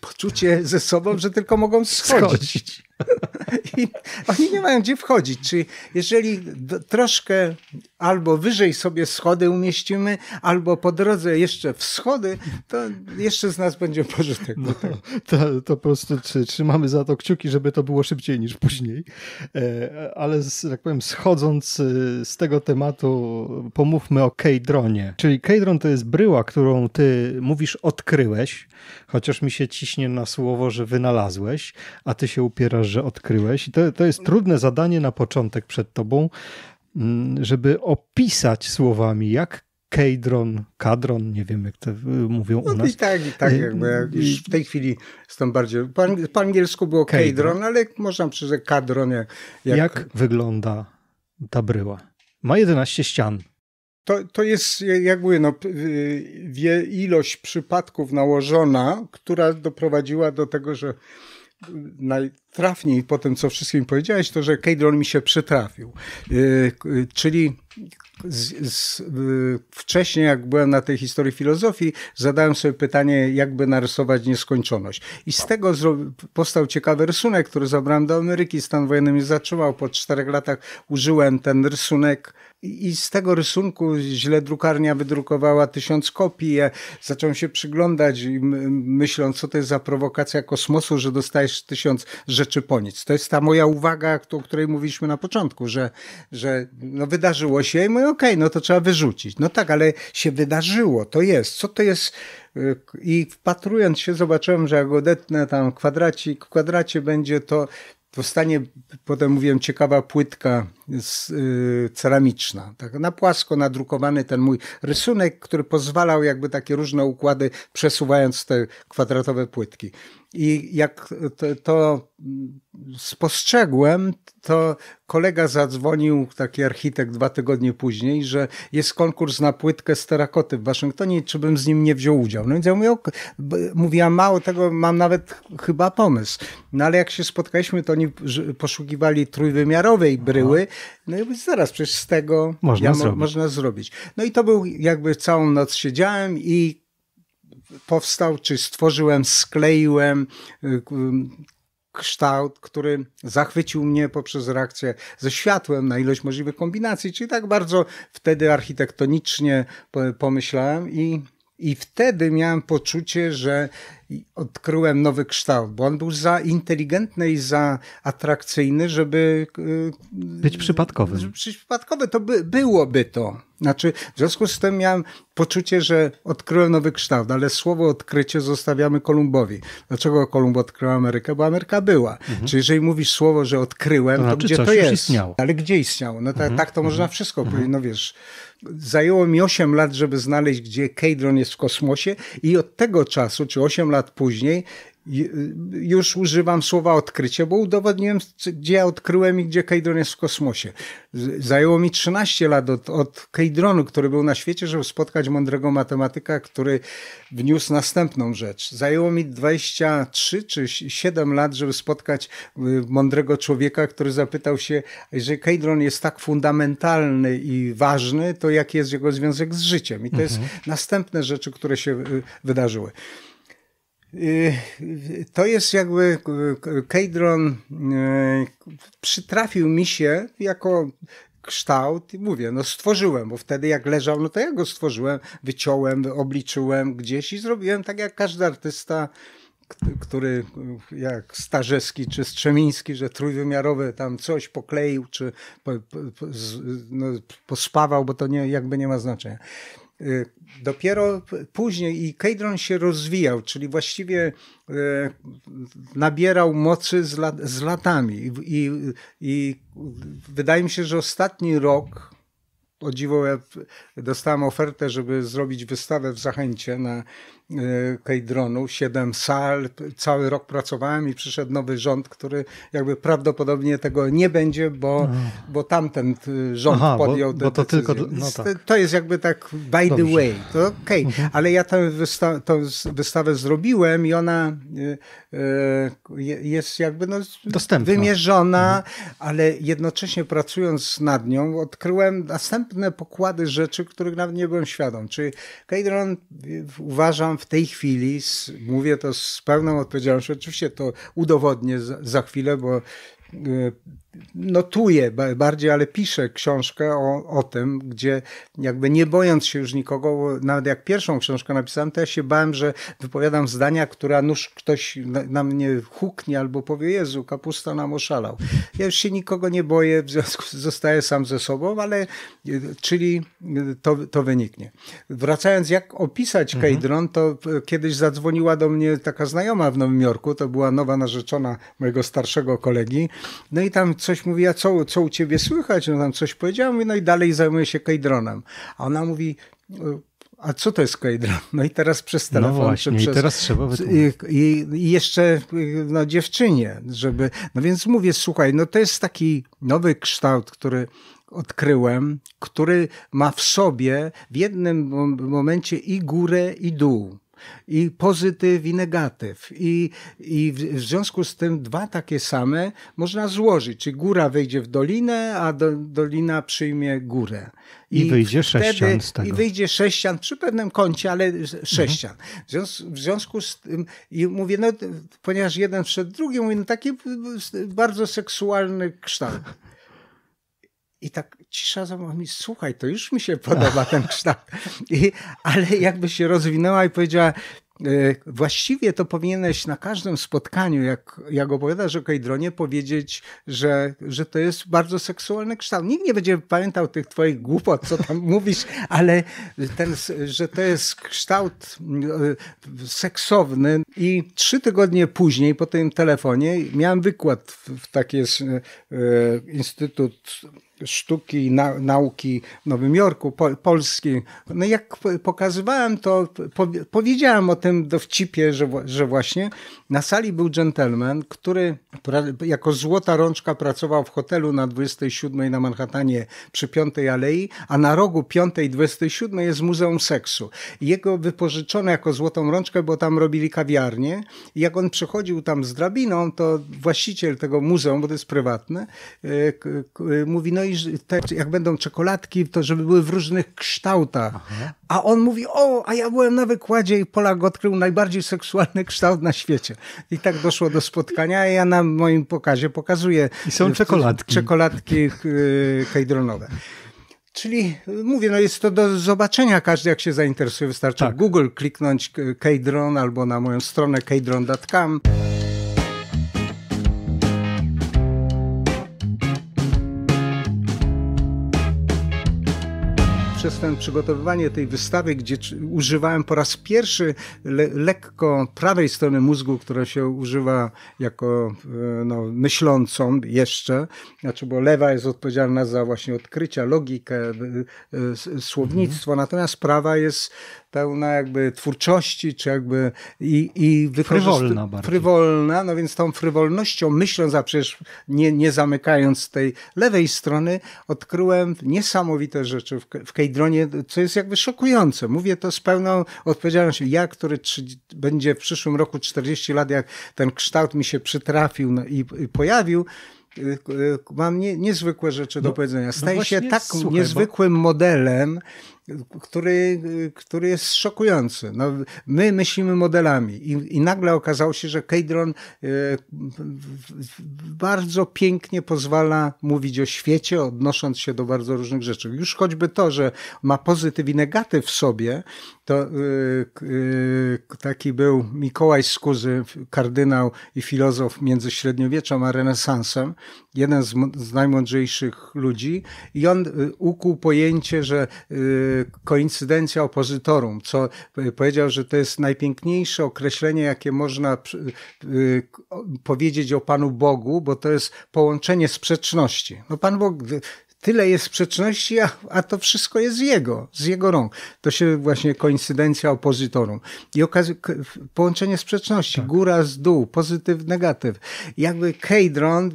poczucie ze sobą, że tylko mogą schodzić. schodzić. I oni nie mają gdzie wchodzić. Czyli jeżeli troszkę albo wyżej sobie schody umieścimy, albo po drodze jeszcze w schody, to jeszcze z nas będzie pożytek. No, to, to po prostu trzymamy za to kciuki, żeby to było szybciej niż później. E, ale, z, tak powiem, schodząc e, z tego tematu, pomówmy o keydronie. Czyli keydron to jest bryła, którą ty mówisz odkryłeś, chociaż mi się ciśnie na słowo, że wynalazłeś, a ty się upierasz że odkryłeś. I to, to jest trudne zadanie na początek przed tobą, mm, żeby opisać słowami, jak Kejdron, Kadron, nie wiem jak to y, mówią u no, nas. I tak, i tak y, jakby już y, w tej chwili jestem bardziej, po, angielsku było Kejdron, ale można przyjrzeć Kadron. Jak, jak... wygląda ta bryła? Ma 11 ścian. To, to jest, jak mówię, no, ilość przypadków nałożona, która doprowadziła do tego, że naj, trafniej po tym, co wszystkim powiedziałeś, to że Kejdron mi się przytrafił. Y, y, czyli z, z, y, wcześniej, jak byłem na tej historii filozofii, zadałem sobie pytanie, jakby narysować nieskończoność. I z tego powstał ciekawy rysunek, który zabrałem do Ameryki. Stan wojenny mnie zatrzymał. Po czterech latach użyłem ten rysunek. I z tego rysunku źle drukarnia wydrukowała tysiąc kopii. Ja zacząłem się przyglądać, myśląc, co to jest za prowokacja kosmosu, że dostajesz tysiąc rzeczy rzeczy po nic. To jest ta moja uwaga, o której mówiliśmy na początku, że, że no wydarzyło się i mówię, okej, okay, no to trzeba wyrzucić. No tak, ale się wydarzyło, to jest. Co to jest? Y, I wpatrując się zobaczyłem, że jak odetnę tam kwadracik, w kwadracie będzie to, dostanie, potem mówiłem, ciekawa płytka z, y, ceramiczna. Tak, na płasko nadrukowany ten mój rysunek, który pozwalał jakby takie różne układy przesuwając te kwadratowe płytki. I jak to, to spostrzegłem, to kolega zadzwonił, taki architekt, dwa tygodnie później, że jest konkurs na płytkę z terakoty w Waszyngtonie, czy bym z nim nie wziął udziału. No więc ja mówię, ok, mówiłam mało tego, mam nawet chyba pomysł. No ale jak się spotkaliśmy, to oni poszukiwali trójwymiarowej bryły, no i zaraz, przecież z tego można, ja zrobić. można zrobić. No i to był jakby całą noc siedziałem i powstał, czy stworzyłem, skleiłem y, kształt, który zachwycił mnie poprzez reakcję ze światłem na ilość możliwych kombinacji, czyli tak bardzo wtedy architektonicznie pomyślałem i, i wtedy miałem poczucie, że odkryłem nowy kształt, bo on był za inteligentny i za atrakcyjny, żeby y, być przypadkowym. Żeby być przypadkowy, to by, byłoby to. Znaczy, w związku z tym miałem poczucie, że odkryłem nowy kształt, ale słowo odkrycie zostawiamy Kolumbowi. Dlaczego Kolumb odkrył Amerykę? Bo Ameryka była. Mhm. Czyli jeżeli mówisz słowo, że odkryłem, to, to znaczy gdzie to jest? Istniało. Ale gdzie istniało? No mhm. tak, to mhm. można wszystko mhm. powiedzieć. No wiesz, zajęło mi 8 lat, żeby znaleźć, gdzie Kejdron jest w kosmosie i od tego czasu, czy 8 lat lat później już używam słowa odkrycie, bo udowodniłem, gdzie ja odkryłem i gdzie Kejdron jest w kosmosie. Zajęło mi 13 lat od, od Kejdronu, który był na świecie, żeby spotkać mądrego matematyka, który wniósł następną rzecz. Zajęło mi 23 czy 7 lat, żeby spotkać y, mądrego człowieka, który zapytał się, jeżeli Kejdron jest tak fundamentalny i ważny, to jaki jest jego związek z życiem? I to mhm. jest następne rzeczy, które się y, wydarzyły. Y, to jest jakby y, Kejdron y, przytrafił mi się jako kształt i mówię, no stworzyłem, bo wtedy jak leżał, no to ja go stworzyłem, wyciąłem, obliczyłem gdzieś i zrobiłem tak jak każdy artysta, który jak Starzecki czy Strzemiński, że trójwymiarowy tam coś pokleił czy po, po, no, pospawał, bo to nie, jakby nie ma znaczenia. Y, dopiero później i Kejdron się rozwijał, czyli właściwie y, nabierał mocy z, lat, z latami. I, I, I wydaje mi się, że ostatni rok o dziwo, ja dostałem ofertę, żeby zrobić wystawę w Zachęcie na e, Kejdronu, siedem sal, cały rok pracowałem i przyszedł nowy rząd, który jakby prawdopodobnie tego nie będzie, bo, bo tamten rząd Aha, podjął bo, bo to decyzję. Tylko, no tak. To jest jakby tak by Dobrze. the way, to okay. Mhm. ale ja tę, wysta wystawę zrobiłem i ona e, e, jest jakby no, Dostępna. wymierzona, mhm. ale jednocześnie pracując nad nią odkryłem następne następne pokłady rzeczy, których nawet nie byłem świadom. Czyli Kejdron y, uważam w tej chwili, mówię to z pełną odpowiedzialnością, oczywiście to udowodnię za, za chwilę, bo y, notuję bardziej, ale piszę książkę o, o tym, gdzie jakby nie bojąc się już nikogo, nawet jak pierwszą książkę napisałem, to ja się bałem, że wypowiadam zdania, która nóż ktoś na, na mnie huknie albo powie, Jezu, kapusta nam oszalał. Ja już się nikogo nie boję, w związku z, zostaję sam ze sobą, ale e, czyli e, to, to wyniknie. Wracając, jak opisać mhm. Kejdron, to e, kiedyś zadzwoniła do mnie taka znajoma w Nowym Jorku, to była nowa narzeczona mojego starszego kolegi, no i tam coś mówi, a co, co u ciebie słychać? No tam coś powiedziałem no i dalej zajmuję się Kejdronem. A ona mówi, e, a co to jest Kejdron? No i teraz przez no telefon. No właśnie, przez, i teraz trzeba I, I, jeszcze y, no, dziewczynie, żeby... No więc mówię, słuchaj, no to jest taki nowy kształt, który odkryłem, który ma w sobie w jednym momencie i górę, i dół i pozytyw i negatyw. I, I w związku z tym dwa takie same można złożyć. Czyli góra wejdzie w dolinę, a do, dolina przyjmie górę. I, I wyjdzie wtedy, sześcian z tego. I wyjdzie sześcian przy pewnym kącie, ale mhm. sześcian. Mhm. W związku z tym, i mówię, no, ponieważ jeden przed drugim, mówię, no taki y, y, bardzo seksualny kształt. I tak cisza za mi, słuchaj, to już mi się podoba ten kształt. I, ale jakby się rozwinęła i powiedziała, e, właściwie to powinieneś na każdym spotkaniu, jak, jak opowiadasz o Kejdronie, powiedzieć, że, że to jest bardzo seksualny kształt. Nikt nie będzie pamiętał tych twoich głupot, co tam mówisz, ale ten, że to jest kształt e, seksowny. I trzy tygodnie później, po tym telefonie, miałem wykład w, w taki jest e, Instytut sztuki i nauki w Nowym Jorku, po, Polski. No jak pokazywałem to, po, powiedziałem o tym dowcipie, że, że właśnie na sali był dżentelmen, który pra, jako złota rączka pracował w hotelu na 27 na Manhattanie przy 5 Alei, a na rogu 5 27 jest Muzeum Seksu. Jego wypożyczone jako złotą rączkę, bo tam robili kawiarnię. I jak on przychodził tam z drabiną, to właściciel tego muzeum, bo to jest prywatne, e, mówi, no i te, jak będą czekoladki, to żeby były w różnych kształtach. Aha. A on mówi, o, a ja byłem na wykładzie i Polak odkrył najbardziej seksualny kształt na świecie. I tak doszło do spotkania, a ja na moim pokazie pokazuję. I są e, czekoladki. Czekoladki hejdronowe. E, Czyli e, mówię, no jest to do zobaczenia. Każdy, jak się zainteresuje, wystarczy tak. Google kliknąć Kejdron albo na moją stronę kejdron.com. przez ten przygotowywanie tej wystawy, gdzie używałem po raz pierwszy le lekko prawej strony mózgu, która się używa jako e, no, myślącą jeszcze, znaczy, bo lewa jest odpowiedzialna za właśnie odkrycia, logikę, e, e, słownictwo, mhm. natomiast prawa jest pełna jakby twórczości, czy jakby i, i frywolna, bardziej. frywolna, no więc tą frywolnością, myśląc, a przecież nie, nie zamykając tej lewej strony, odkryłem niesamowite rzeczy w, w Kejdronie, co jest jakby szokujące. Mówię to z pełną odpowiedzialnością. Ja, który będzie w przyszłym roku 40 lat, jak ten kształt mi się przytrafił no i, i pojawił, y, y, mam nie, niezwykłe rzeczy do no, powiedzenia. Staje no się tak niezwykłym bo... modelem który, który jest szokujący. No, my myślimy modelami i, i nagle okazało się, że Kejdron e, bardzo pięknie pozwala mówić o świecie, odnosząc się do bardzo różnych rzeczy. Już choćby to, że ma pozytyw i negatyw w sobie, to y, y, taki był Mikołaj Skuzy, kardynał i filozof między średniowieczem a renesansem, jeden z, z najmądrzejszych ludzi i on y, ukuł pojęcie, że koincydencja opozytorum, co powiedział, że to jest najpiękniejsze określenie, jakie można powiedzieć o Panu Bogu, bo to jest połączenie sprzeczności. No Pan Bóg tyle jest sprzeczności, a, a, to wszystko jest z jego, z jego rąk. To się właśnie koincydencja opozytorum. I połączenie sprzeczności, tak. góra z dół, pozytyw, negatyw. Jakby Kejdron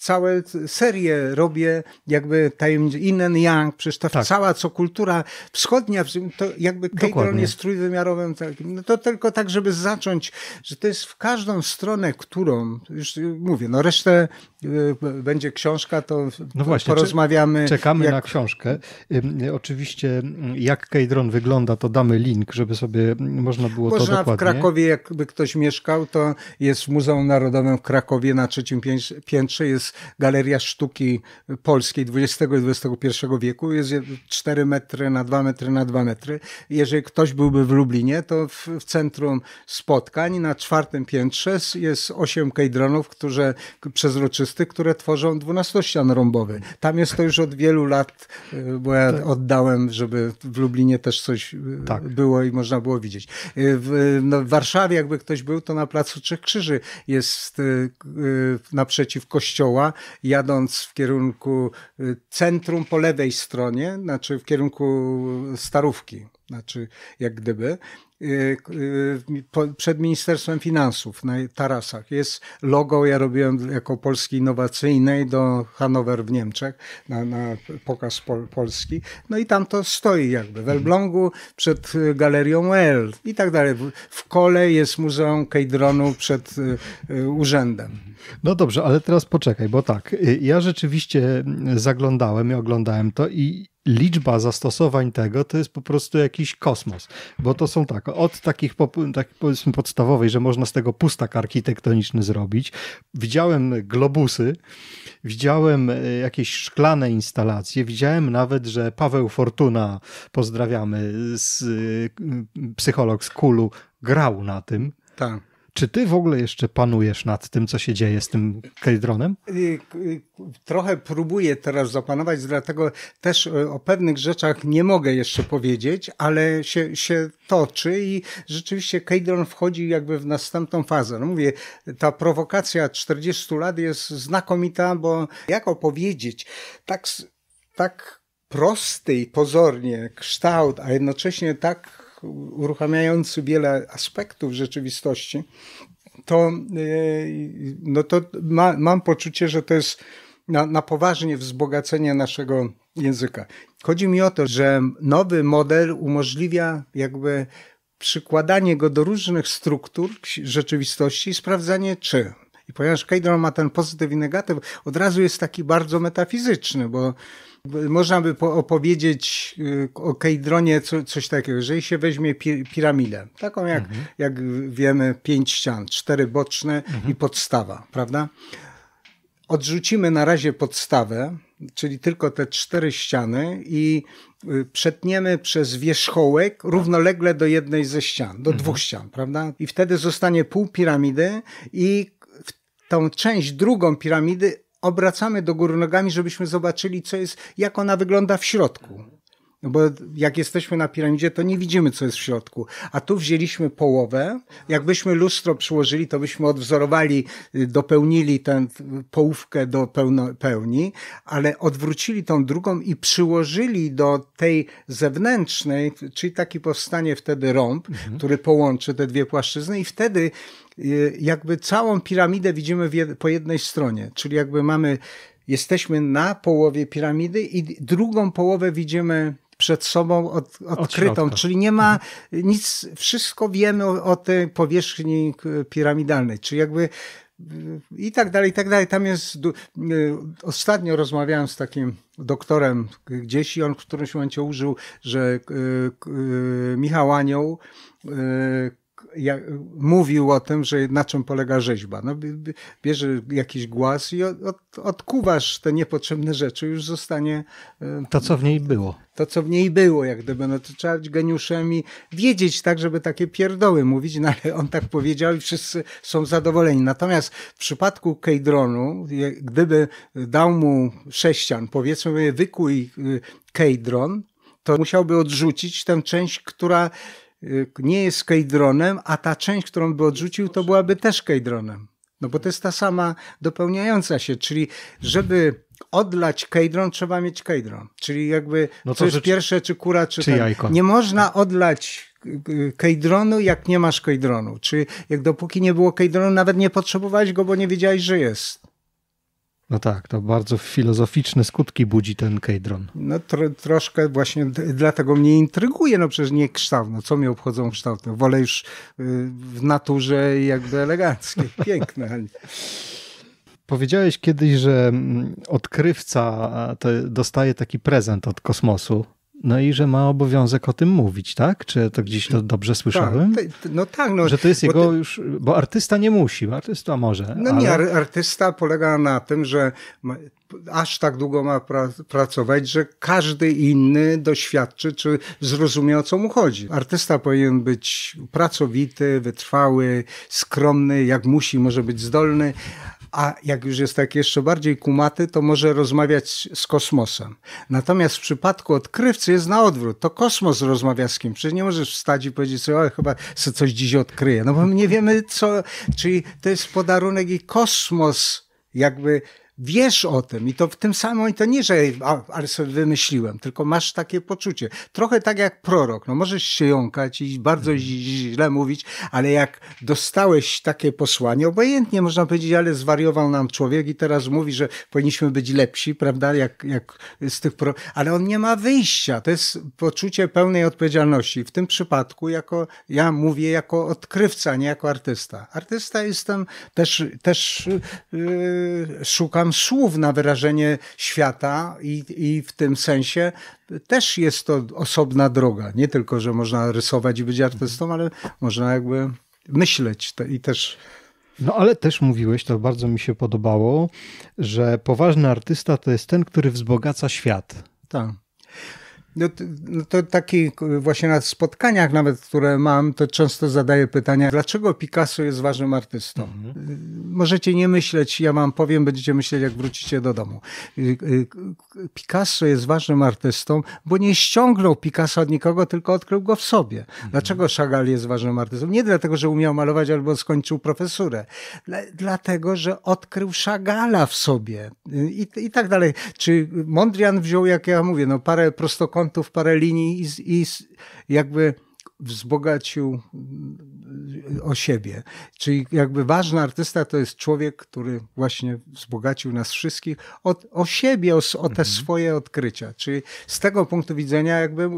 całe serię robię, jakby tajemnic In Yang, przecież ta tak. cała co kultura wschodnia, to jakby Cameron jest trójwymiarowym takim. No to tylko tak, żeby zacząć, że to jest w każdą stronę, którą, już mówię, no resztę y, będzie książka, to no właśnie, porozmawiamy. Czekamy jak... na książkę. Oczywiście mm, jak Kejdron wygląda, to damy link, żeby sobie mm, można było można to dokładnie. w Krakowie, jakby ktoś mieszkał, to jest w Muzeum Narodowym w Krakowie na trzecim piętrze jest Galeria Sztuki Polskiej XX i XXI wieku jest 4 metry na 2 metry na 2 metry. Jeżeli ktoś byłby w Lublinie, to w, w centrum spotkań na czwartym piętrze jest 8 kejdronów, które przezroczystych, które tworzą dwunastościan rąbowy. Tam jest to już od wielu lat, y, bo ja tak. oddałem, żeby w Lublinie też coś y, tak. było i można było widzieć. Y, w, no, w Warszawie, jakby ktoś był, to na Placu Trzech Krzyży jest naprzeciw kościoła jadąc w kierunku y, centrum po lewej stronie, znaczy w kierunku y, Starówki znaczy jak gdyby, y, y, przed Ministerstwem Finansów na tarasach. Jest logo, ja robiłem jako Polski Innowacyjnej do Hanower w Niemczech na, na pokaz pol, Polski. No i tam to stoi jakby w mhm. Elblągu przed y, Galerią L i tak dalej. W kole jest Muzeum Kejdronu przed urzędem. Mhm. No dobrze, ale teraz poczekaj, bo tak, ja rzeczywiście zaglądałem i oglądałem to i liczba zastosowań tego to jest po prostu jakiś kosmos, bo to są tak, od takich tak powiedzmy podstawowej, że można z tego pustak architektoniczny zrobić. Widziałem globusy, widziałem e, jakieś szklane instalacje, widziałem nawet, że Paweł Fortuna, pozdrawiamy, z, e, psycholog z Kulu, grał na tym. Tak. Czy ty w ogóle jeszcze panujesz nad tym, co się dzieje z tym Kejdronem? Y, y, trochę próbuję teraz zapanować, dlatego też y, o pewnych rzeczach nie mogę jeszcze powiedzieć, ale się, się toczy i rzeczywiście Kejdron wchodzi jakby w następną fazę. No mówię, ta prowokacja 40 lat jest znakomita, bo jak opowiedzieć tak, tak prosty i pozornie kształt, a jednocześnie tak uruchamiający wiele aspektów rzeczywistości, to, y, no to ma, mam poczucie, że to jest na, na poważnie wzbogacenie naszego języka. Chodzi mi o to, że nowy model umożliwia jakby przykładanie go do różnych struktur rzeczywistości i sprawdzanie czy. I ponieważ Kejdron ma ten pozytyw i negatyw, od razu jest taki bardzo metafizyczny, bo można by opowiedzieć y, o Kejdronie co, coś takiego, że się weźmie pi piramidę, taką jak, mhm. jak wiemy, pięć ścian, cztery boczne mhm. i podstawa, prawda? Odrzucimy na razie podstawę, czyli tylko te cztery ściany i y, przetniemy przez wierzchołek tak. równolegle do jednej ze ścian, do mhm. dwóch ścian, prawda? I wtedy zostanie pół piramidy i tą część drugą piramidy obracamy do góry nogami, żebyśmy zobaczyli, co jest, jak ona wygląda w środku. No bo jak jesteśmy na piramidzie, to nie widzimy, co jest w środku. A tu wzięliśmy połowę. Jakbyśmy lustro przyłożyli, to byśmy odwzorowali, y, dopełnili tę y, połówkę do pełno, pełni, ale odwrócili tą drugą i przyłożyli do tej zewnętrznej, czyli taki powstanie wtedy rąb, mhm. który połączy te dwie płaszczyzny i wtedy Y, jakby całą piramidę widzimy po jednej stronie, czyli jakby mamy, jesteśmy na połowie piramidy i drugą połowę widzimy przed sobą od, odkrytą, od czyli nie ma mhm. nic, wszystko wiemy o, o tej powierzchni piramidalnej, czyli jakby y, i tak dalej, i tak dalej. Tam jest. Y, ostatnio rozmawiałem z takim doktorem gdzieś i on w którymś momencie użył, że Michał Anioł mówił o tym, że na czym polega rzeźba. No, bierze jakiś głaz i od, od, odkuwasz te niepotrzebne rzeczy, już zostanie... E, to, co w niej było. To, co w niej było, jak gdyby. No to trzeba być geniuszem i wiedzieć tak, żeby takie pierdoły mówić, no ale on tak powiedział i wszyscy są zadowoleni. Natomiast w przypadku Kejdronu, gdyby dał mu sześcian, powiedzmy wykuj y, Kejdron, to musiałby odrzucić tę część, która Y, nie jest kejdronem, a ta część, którą by odrzucił, to byłaby też kejdronem. No bo to jest ta sama dopełniająca się, czyli żeby odlać kejdron, trzeba mieć kejdron. Czyli jakby no to rzecz... pierwsze, czy kura, czy, czy jajko. Nie można odlać y, y, kejdronu, jak nie masz kejdronu. Czy jak dopóki nie było kejdronu, nawet nie potrzebowałeś go, bo nie wiedziałeś, że jest. No tak, to bardzo filozoficzne skutki budzi ten Kejdron. No tro, troszkę właśnie dlatego mnie intryguje, no przecież nie kształt, no co mnie obchodzą kształty? Wolę już y, w naturze jakby eleganckie, piękne. Powiedziałeś kiedyś, że mm, odkrywca dostaje taki prezent od kosmosu. No i że ma obowiązek o tym mówić, tak? Czy to gdzieś to dobrze słyszałem? Tak, no tak. No, że to jest jego ty... już, bo artysta nie musi, artysta może. No ale... nie, artysta polega na tym, że ma, aż tak długo ma pra pracować, że każdy inny doświadczy, czy zrozumie o co mu chodzi. Artysta powinien być pracowity, wytrwały, skromny, jak musi, może być zdolny, a jak już jest tak jeszcze bardziej kumaty, to może rozmawiać z kosmosem. Natomiast w przypadku odkrywcy jest na odwrót. To kosmos rozmawia z kim. Przecież nie możesz wstać i powiedzieć sobie, o, chyba sobie coś dziś odkryję. No bo nie wiemy co, czyli to jest podarunek i kosmos jakby wiesz o tym i to w tym samym, i to nie, że ale sobie wymyśliłem, tylko masz takie poczucie. Trochę tak jak prorok, no możesz się jąkać i bardzo źle mówić, ale jak dostałeś takie posłanie, obojętnie można powiedzieć, ale zwariował nam człowiek i teraz mówi, że powinniśmy być lepsi, prawda, jak, jak z tych pro... ale on nie ma wyjścia, to jest poczucie pełnej odpowiedzialności. W tym przypadku jako, ja mówię jako odkrywca, nie jako artysta. Artysta jestem, też, też yy, szukam używam słów na wyrażenie świata i, i w tym sensie też jest to osobna droga. Nie tylko, że można rysować i być artystą, ale można jakby myśleć te, i też. No ale też mówiłeś, to bardzo mi się podobało, że poważny artysta to jest ten, który wzbogaca świat. Tak. No to, no to taki właśnie na spotkaniach nawet, które mam, to często zadaję pytania, dlaczego Picasso jest ważnym artystą? Mhm. Y, możecie nie myśleć, ja wam powiem, będziecie myśleć, jak wrócicie do domu. Y, y, Picasso jest ważnym artystą, bo nie ściągnął Picasso od nikogo, tylko odkrył go w sobie. Mhm. Dlaczego Chagall jest ważnym artystą? Nie dlatego, że umiał malować albo skończył profesurę. Dla, dlatego, że odkrył Chagalla w sobie. I, I tak dalej. Czy Mondrian wziął, jak ja mówię, no parę prostokątów? kątów, parę linii i, i jakby wzbogacił mm, o siebie. Czyli jakby ważny artysta to jest człowiek, który właśnie wzbogacił nas wszystkich o siebie, o, o te mhm. swoje odkrycia. Czyli z tego punktu widzenia jakby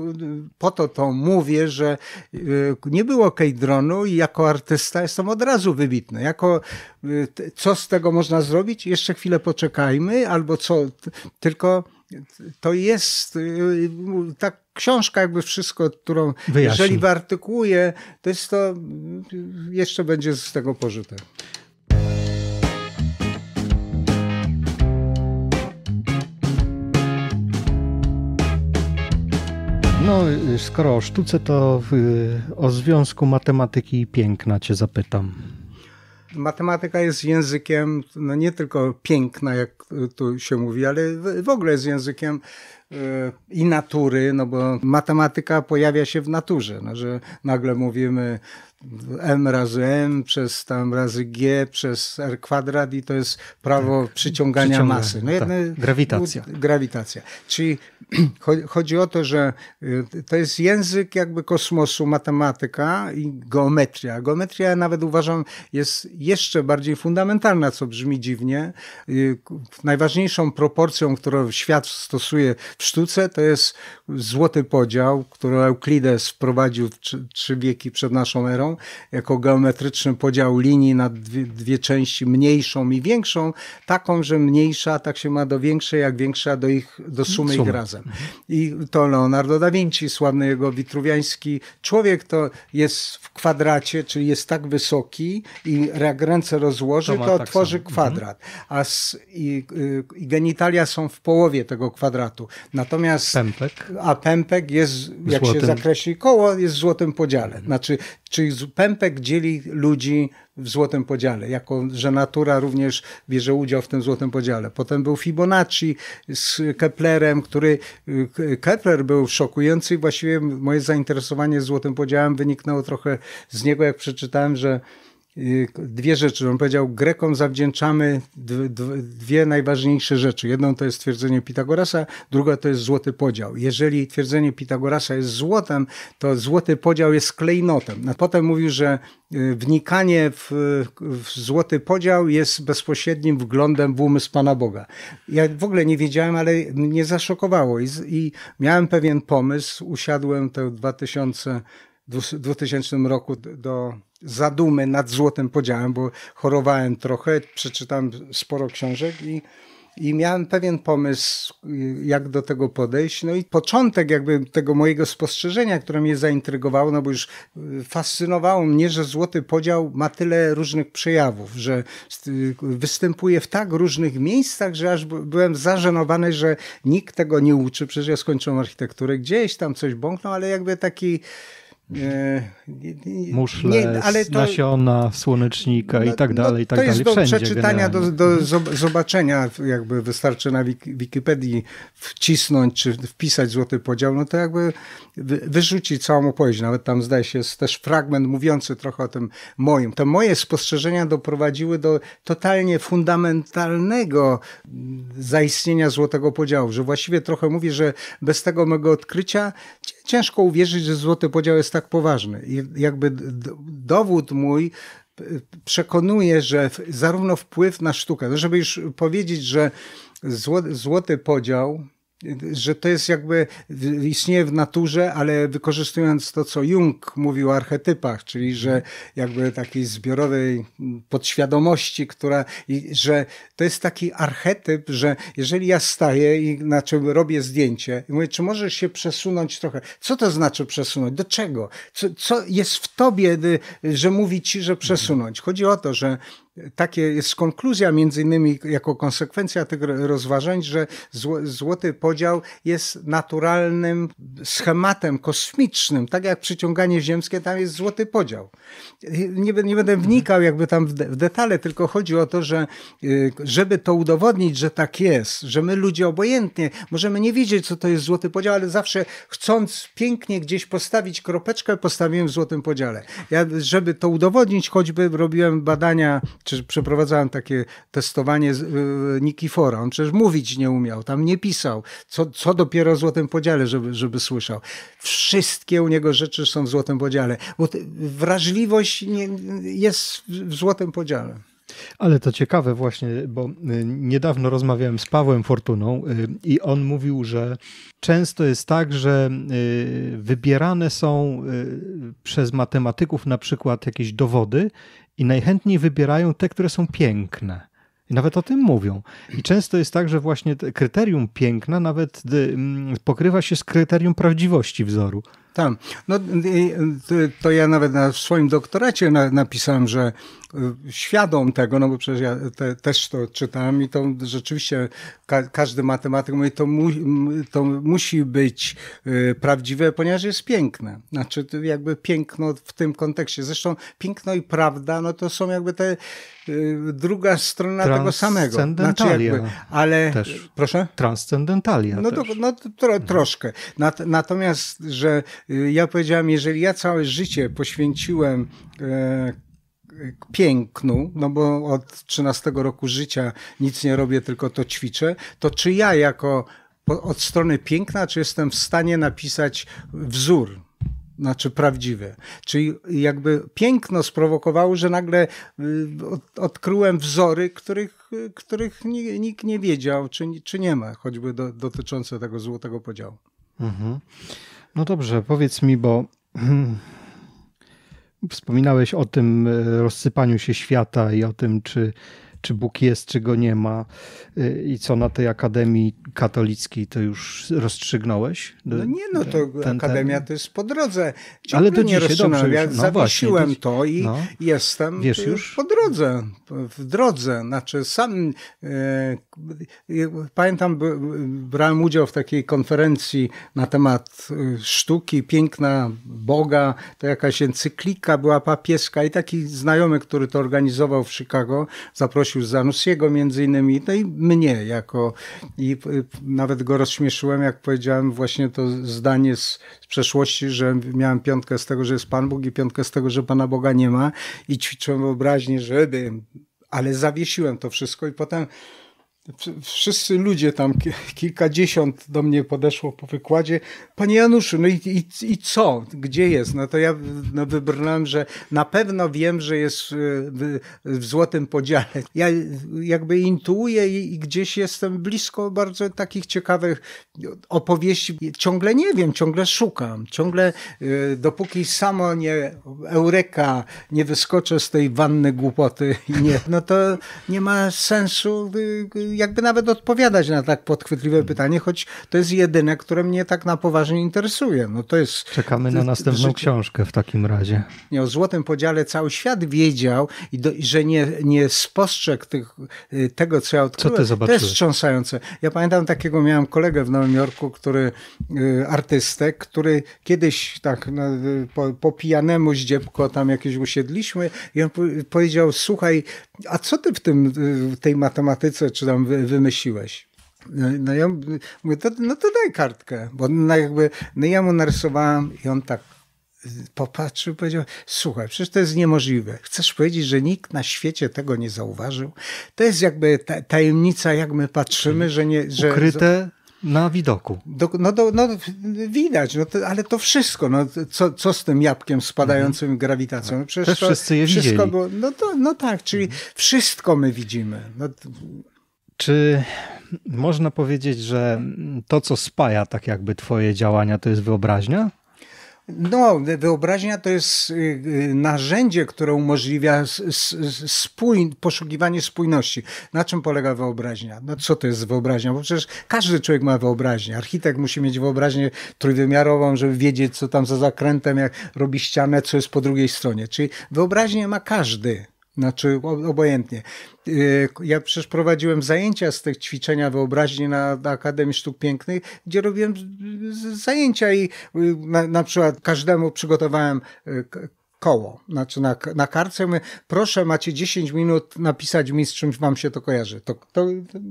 po to to mówię, że y, nie było Kejdronu i jako artysta jestem od razu wybitny. Jako y, co z tego można zrobić? Jeszcze chwilę poczekajmy albo co, tylko to jest y, y, ta książka, jakby wszystko, którą Wyjaśni. jeżeli wyartykuję, to jest to, jeszcze będzie z tego pożytek. No, y, skoro o sztuce, to o związku matematyki i piękna cię zapytam matematyka jest językiem no nie tylko piękna, jak tu się mówi, ale w ogóle jest językiem E, i natury, no bo matematyka pojawia się w naturze, no, że nagle mówimy m razy m przez tam razy g przez r kwadrat i to jest prawo tak, przyciągania masy. No tak, jedne, grawitacja. Grawitacja. Czyli chodzi o to, że y, to jest język jakby kosmosu, matematyka i geometria. Geometria nawet uważam jest jeszcze bardziej fundamentalna, co brzmi dziwnie. Y, najważniejszą proporcją, którą świat stosuje w w sztuce to jest złoty podział, który Euklides wprowadził trzy, trzy wieki przed naszą erą, jako geometryczny podział linii na dwie, dwie części, mniejszą i większą, taką, że mniejsza tak się ma do większej, jak większa do, ich, do sumy, sumy. ich razem. I to Leonardo da Vinci, sławny jego witruwiański człowiek, to jest w kwadracie, czyli jest tak wysoki i jak ręce rozłoży, to, to tak tworzy kwadrat. Mhm. A i, y, i genitalia są w połowie tego kwadratu. Natomiast pępek. a pępek jest, jak złotym. się zakreśli koło, jest w złotym podziale. Znaczy, czyli pępek dzieli ludzi w złotym podziale, jako że natura również bierze udział w tym złotym podziale. Potem był Fibonacci z Keplerem, który y, Kepler był szokujący i właściwie moje zainteresowanie złotym podziałem wyniknęło trochę z niego, jak przeczytałem, że Y, dwie rzeczy. On powiedział, Grekom zawdzięczamy dwie najważniejsze rzeczy. Jedną to jest twierdzenie Pitagorasa, druga to jest złoty podział. Jeżeli twierdzenie Pitagorasa jest złotem, to złoty podział jest klejnotem. A potem mówił, że y, wnikanie w, w, złoty podział jest bezpośrednim wglądem w umysł Pana Boga. Ja w ogóle nie wiedziałem, ale mnie zaszokowało i, i miałem pewien pomysł. Usiadłem w 2000, 2000 roku do zadumy nad złotym podziałem, bo chorowałem trochę, przeczytałem sporo książek i, i miałem pewien pomysł, jak do tego podejść. No i początek jakby tego mojego spostrzeżenia, które mnie zaintrygowało, no bo już y, fascynowało mnie, że złoty podział ma tyle różnych przejawów, że występuje w tak różnych miejscach, że aż byłem zażenowany, że nikt tego nie uczy. Przecież ja skończyłem architekturę, gdzieś tam coś bąknął, ale jakby taki E, Muszle, nie, to, nasiona, słonecznika no, i tak no, dalej, no, i tak to dalej. To jest do przeczytania, do, do zobaczenia, jakby wystarczy na Wikipedii wcisnąć czy wpisać złoty podział, no to jakby wyrzuci całą opowieść. Nawet tam zdaje się jest też fragment mówiący trochę o tym moim. To moje spostrzeżenia doprowadziły do totalnie fundamentalnego mm, zaistnienia złotego podziału, że właściwie trochę mówię, że bez tego mego odkrycia ciężko uwierzyć, że złoty podział jest tak poważny. I jakby dowód mój przekonuje, że zarówno wpływ na sztukę, no żeby już powiedzieć, że złoty podział że to jest jakby istnieje w naturze, ale wykorzystując to, co Jung mówił o archetypach, czyli że jakby takiej zbiorowej podświadomości, która, że to jest taki archetyp, że jeżeli ja staję i na czym robię zdjęcie i mówię, czy możesz się przesunąć trochę? Co to znaczy przesunąć? Do czego? Co, co jest w tobie, y, że mówi ci, że przesunąć? Chodzi o to, że takie jest konkluzja, między innymi jako konsekwencja tych rozważań, że złoty podział jest naturalnym schematem kosmicznym, tak jak przyciąganie ziemskie, tam jest złoty podział. Nie, nie będę wnikał jakby tam w, de w detale, tylko chodzi o to, że y, żeby to udowodnić, że tak jest, że my ludzie obojętnie możemy nie wiedzieć, co to jest złoty podział, ale zawsze chcąc pięknie gdzieś postawić kropeczkę, postawiłem w złotym podziale. Ja, żeby to udowodnić, choćby robiłem badania czy przeprowadzałem takie testowanie z y, Nikifora. On przecież mówić nie umiał, tam nie pisał. Co, co dopiero o Złotym Podziale, żeby, żeby słyszał. Wszystkie u niego rzeczy są w Złotym Podziale, bo wrażliwość nie, jest w Złotym Podziale. Ale to ciekawe właśnie, bo y, niedawno rozmawiałem z Pawłem Fortuną y, i on mówił, że często jest tak, że wybierane są przez matematyków na przykład jakieś dowody, i najchętniej wybierają te, które są piękne. I nawet o tym mówią. I często jest tak, że właśnie kryterium piękna nawet y, mm, pokrywa się z kryterium prawdziwości wzoru. Tak. No, y, to ja nawet w swoim doktoracie napisałem, że Y, świadom tego, no bo przecież ja te, też to czytam i to rzeczywiście ka każdy matematyk mówi, to, mu to musi być y, prawdziwe, ponieważ jest piękne. Znaczy jakby piękno w tym kontekście. Zresztą piękno i prawda, no to są jakby te y, druga strona tego samego. Znaczy jakby, ale też. proszę? Transcendentalia No, to, no to mhm. troszkę. Nat natomiast, że y, ja powiedziałem, jeżeli ja całe życie poświęciłem y, pięknu, no bo od 13 roku życia nic nie robię, tylko to ćwiczę, to czy ja jako od strony piękna, czy jestem w stanie napisać wzór? znaczy prawdziwy, Czyli jakby piękno sprowokowało, że nagle y, odkryłem wzory, których, których nikt nie wiedział, czy, czy nie ma, choćby do, dotyczące tego złotego podziału. Mhm. No dobrze, powiedz mi, bo Wspominałeś o tym e, rozsypaniu się świata i o tym, czy czy Bóg jest, czy go nie ma y, i co na tej Akademii Katolickiej to już rozstrzygnąłeś? No y, nie, no to ten, Akademia ten... to jest po drodze. Ciągle Ale to nie rozstrzygnąłem. Ja no zawiesiłem właśnie, to i no. jestem Wiesz y, już po drodze, w drodze. Znaczy sam e, pamiętam, brałem udział w takiej konferencji na temat sztuki, piękna Boga, to jakaś encyklika była papieska i taki znajomy, który to organizował w Chicago, zaprosił Zgłosił Zanussiego między innymi, no i mnie jako, i nawet go rozśmieszyłem, jak powiedziałem właśnie to zdanie z, z przeszłości, że miałem piątkę z tego, że jest Pan Bóg i piątkę z tego, że Pana Boga nie ma i ćwiczyłem wyobraźnię, żeby, ale zawiesiłem to wszystko i potem Wszyscy ludzie tam, kilkadziesiąt do mnie podeszło po wykładzie. Panie Januszu, no i, i, i co? Gdzie jest? No to ja no wybrnąłem, że na pewno wiem, że jest y, w, w złotym podziale. Ja jakby intuuję i, i, gdzieś jestem blisko bardzo takich ciekawych opowieści. Ciągle nie wiem, ciągle szukam. Ciągle y, dopóki samo nie eureka, nie wyskoczę z tej wanny głupoty, nie, no to nie ma sensu y, jakby nawet odpowiadać na tak podchwytliwe hmm. pytanie, choć to jest jedyne, które mnie tak na poważnie interesuje. No to jest, Czekamy na następną że, książkę w takim razie. Nie, o złotym podziale cały świat wiedział i, do, że nie, nie spostrzegł tych, y, tego, co ja odkryłem. Co ty zobaczyłeś? To jest wstrząsające. Ja pamiętam takiego miałem kolegę w Nowym Jorku, który y, artystę, który kiedyś tak no, po, po pijanemu zdziebko tam jakieś usiedliśmy i on powiedział, słuchaj, a co ty w tym, w tej matematyce czy tam wy, wymyśliłeś. No, no ja mówię, to, no to daj kartkę, bo no jakby, no ja mu narysowałem i on tak y, popatrzył, powiedział, słuchaj, przecież to jest niemożliwe. Chcesz powiedzieć, że nikt na świecie tego nie zauważył? To jest jakby ta, tajemnica, jak my patrzymy, że nie... Że... Ukryte na widoku. Do, no, do, no, widać, no to, ale to wszystko. No, co, co z tym jabłkiem spadającym mhm. grawitacją? No, przecież Też to, wszyscy je wszystko widzieli. Było, no, to, no tak, czyli mhm. wszystko my widzimy. No, czy można powiedzieć, że to, co spaja tak jakby twoje działania, to jest wyobraźnia? No, wyobraźnia to jest y, y, narzędzie, które umożliwia poszukiwanie spójności. Na czym polega wyobraźnia? No co to jest wyobraźnia? Bo przecież każdy człowiek ma wyobraźnię. Architekt musi mieć wyobraźnię trójwymiarową, żeby wiedzieć, co tam za zakrętem, jak robi ścianę, co jest po drugiej stronie. Czyli wyobraźnię ma każdy. Znaczy, obojętnie. Y, ja przecież prowadziłem zajęcia z tych ćwiczenia wyobraźni na, na Akademii Sztuk Pięknych, gdzie robiłem zajęcia i y, na, na przykład każdemu przygotowałem y, koło, znaczy na, na kartce my, proszę, macie 10 minut napisać mi, z czymś wam się to kojarzy. To, to,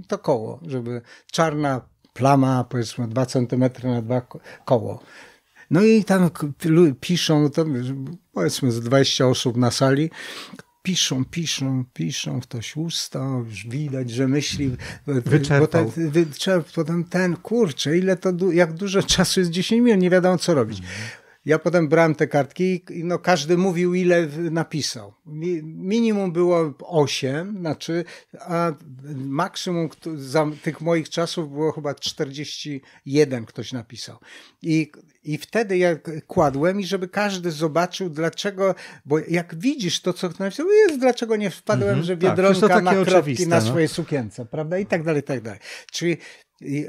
to koło, żeby czarna plama, powiedzmy 2 cm na dwa koło. No i tam piszą, to powiedzmy z 20 osób na sali, piszą, piszą, piszą, ktoś usta, już widać, że myśli. Wyczerpał. Bo ten, potem ten, kurczę, ile to, jak dużo czasu jest 10 minut, nie wiadomo co robić. Mhm. Ja potem brałem te kartki i no każdy mówił, ile napisał. Minimum było 8, znaczy, a maksimum za tych moich czasów było chyba 41 ktoś napisał. I, i wtedy ja kładłem i żeby każdy zobaczył, dlaczego, bo jak widzisz to, co napisał, jest dlaczego nie wpadłem, mm -hmm, że tak, Biedronka tak, ma kropki na no. swojej sukience, prawda? I tak dalej, i tak dalej. Czyli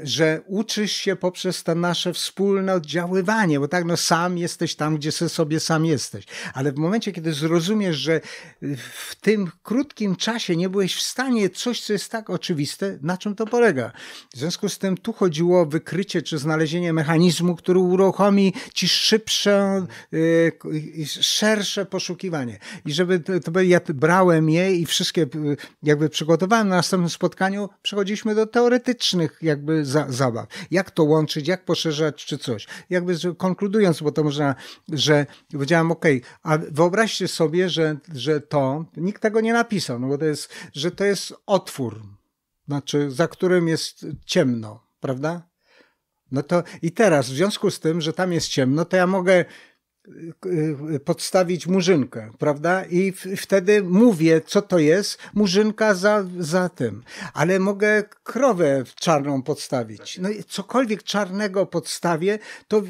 że uczysz się poprzez to nasze wspólne oddziaływanie, bo tak, no sam jesteś tam, gdzie sobie sam jesteś. Ale w momencie, kiedy zrozumiesz, że w tym krótkim czasie nie byłeś w stanie coś, co jest tak oczywiste, na czym to polega. W związku z tym tu chodziło o wykrycie czy znalezienie mechanizmu, który uruchomi ci szybsze, y, y, szersze poszukiwanie. I żeby to, ja brałem je i wszystkie y, jakby przygotowałem na następnym spotkaniu, przechodziliśmy do teoretycznych jakby jakby za, zabaw. Jak to łączyć, jak poszerzać czy coś. Jakby konkludując, bo to można, że powiedziałem, ok, a wyobraźcie sobie, że, że to, nikt tego nie napisał, no bo to jest, że to jest otwór, znaczy za którym jest ciemno, prawda? No to i teraz, w związku z tym, że tam jest ciemno, to ja mogę Y, podstawić murzynkę, prawda? I wtedy mówię, co to jest, murzynka za, za tym. Ale mogę krowę czarną podstawić. No i cokolwiek czarnego podstawię, to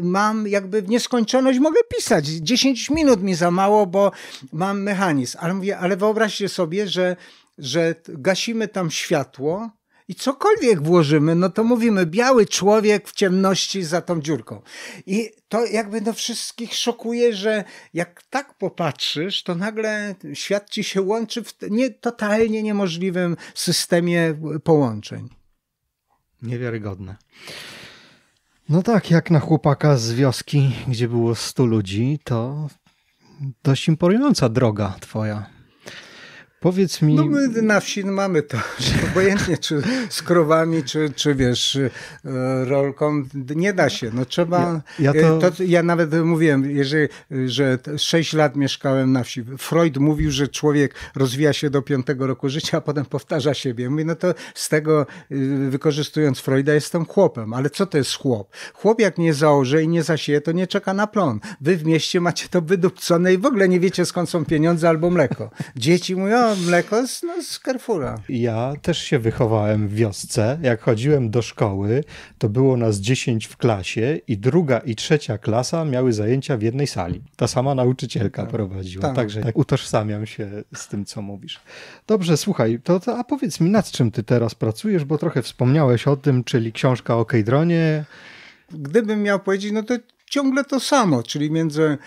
mam jakby w nieskończoność mogę pisać. 10 minut mi za mało, bo mam mechanizm. Ale mówię, ale wyobraźcie sobie, że, że gasimy tam światło, i cokolwiek włożymy, no to mówimy biały człowiek w ciemności za tą dziurką. I to jakby no wszystkich szokuje, że jak tak popatrzysz, to nagle świat ci się łączy w nie, totalnie niemożliwym systemie e, połączeń. Niewiarygodne. No tak, jak na chłopaka z wioski, gdzie było 100 ludzi, to dość imponująca droga twoja. Powiedz mi. No my na wsi mamy to, że obojętnie czy z krowami, czy, czy wiesz, y, rolką, nie da się. No trzeba. Ja, ja to... Y, to... ja nawet mówiłem, jeżeli, że 6 lat mieszkałem na wsi. Freud mówił, że człowiek rozwija się do piątego roku życia, a potem powtarza siebie. Mówi, no to z tego, y, wykorzystując Freuda, jestem chłopem. Ale co to jest chłop? Chłop, jak nie założy, i nie zasieje, to nie czeka na plon. Wy w mieście macie to wydupcone i w ogóle nie wiecie skąd są pieniądze albo mleko. Dzieci mówią, mleko z, no, z Carrefoura. Ja też się wychowałem w wiosce. Jak chodziłem do szkoły, to było nas 10 w klasie i druga i trzecia klasa miały zajęcia w jednej sali. Ta sama nauczycielka tak. prowadziła. Tak. Także tak utożsamiam się z tym, co mówisz. Dobrze, słuchaj, to, to, a powiedz mi, nad czym ty teraz pracujesz, bo trochę wspomniałeś o tym, czyli książka o Kejdronie. Gdybym miał powiedzieć, no to ciągle to samo, czyli między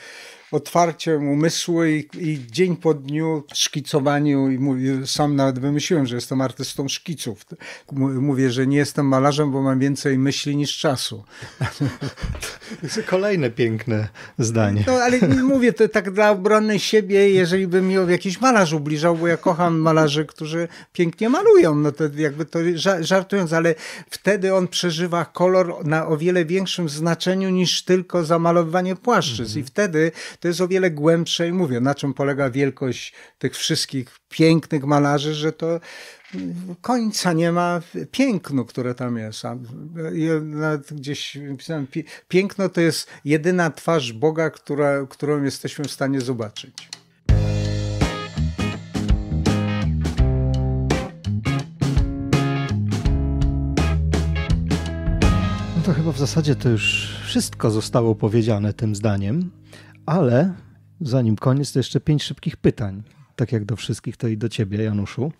otwarciem umysłu i, i dzień po dniu szkicowaniu i mówię, sam nawet wymyśliłem, że jestem artystą szkiców. Mówię, że nie jestem malarzem, bo mam więcej myśli niż czasu. Kolejne piękne zdanie. No ale mówię to tak dla obrony siebie, jeżeli by mi jakiś malarz ubliżał, bo ja kocham malarzy, którzy pięknie malują, no to jakby to żartując, ale wtedy on przeżywa kolor na o wiele większym znaczeniu niż tylko zamalowanie płaszczyzn i mhm. wtedy to jest o wiele głębsze i mówię, na czym polega wielkość tych wszystkich pięknych malarzy, że to końca nie ma pięknu, które tam jest. Gdzieś pisałem, piękno to jest jedyna twarz Boga, która, którą jesteśmy w stanie zobaczyć. No to chyba w zasadzie to już wszystko zostało powiedziane tym zdaniem. Ale zanim koniec, to jeszcze pięć szybkich pytań. Tak jak do wszystkich, to i do ciebie, Januszu.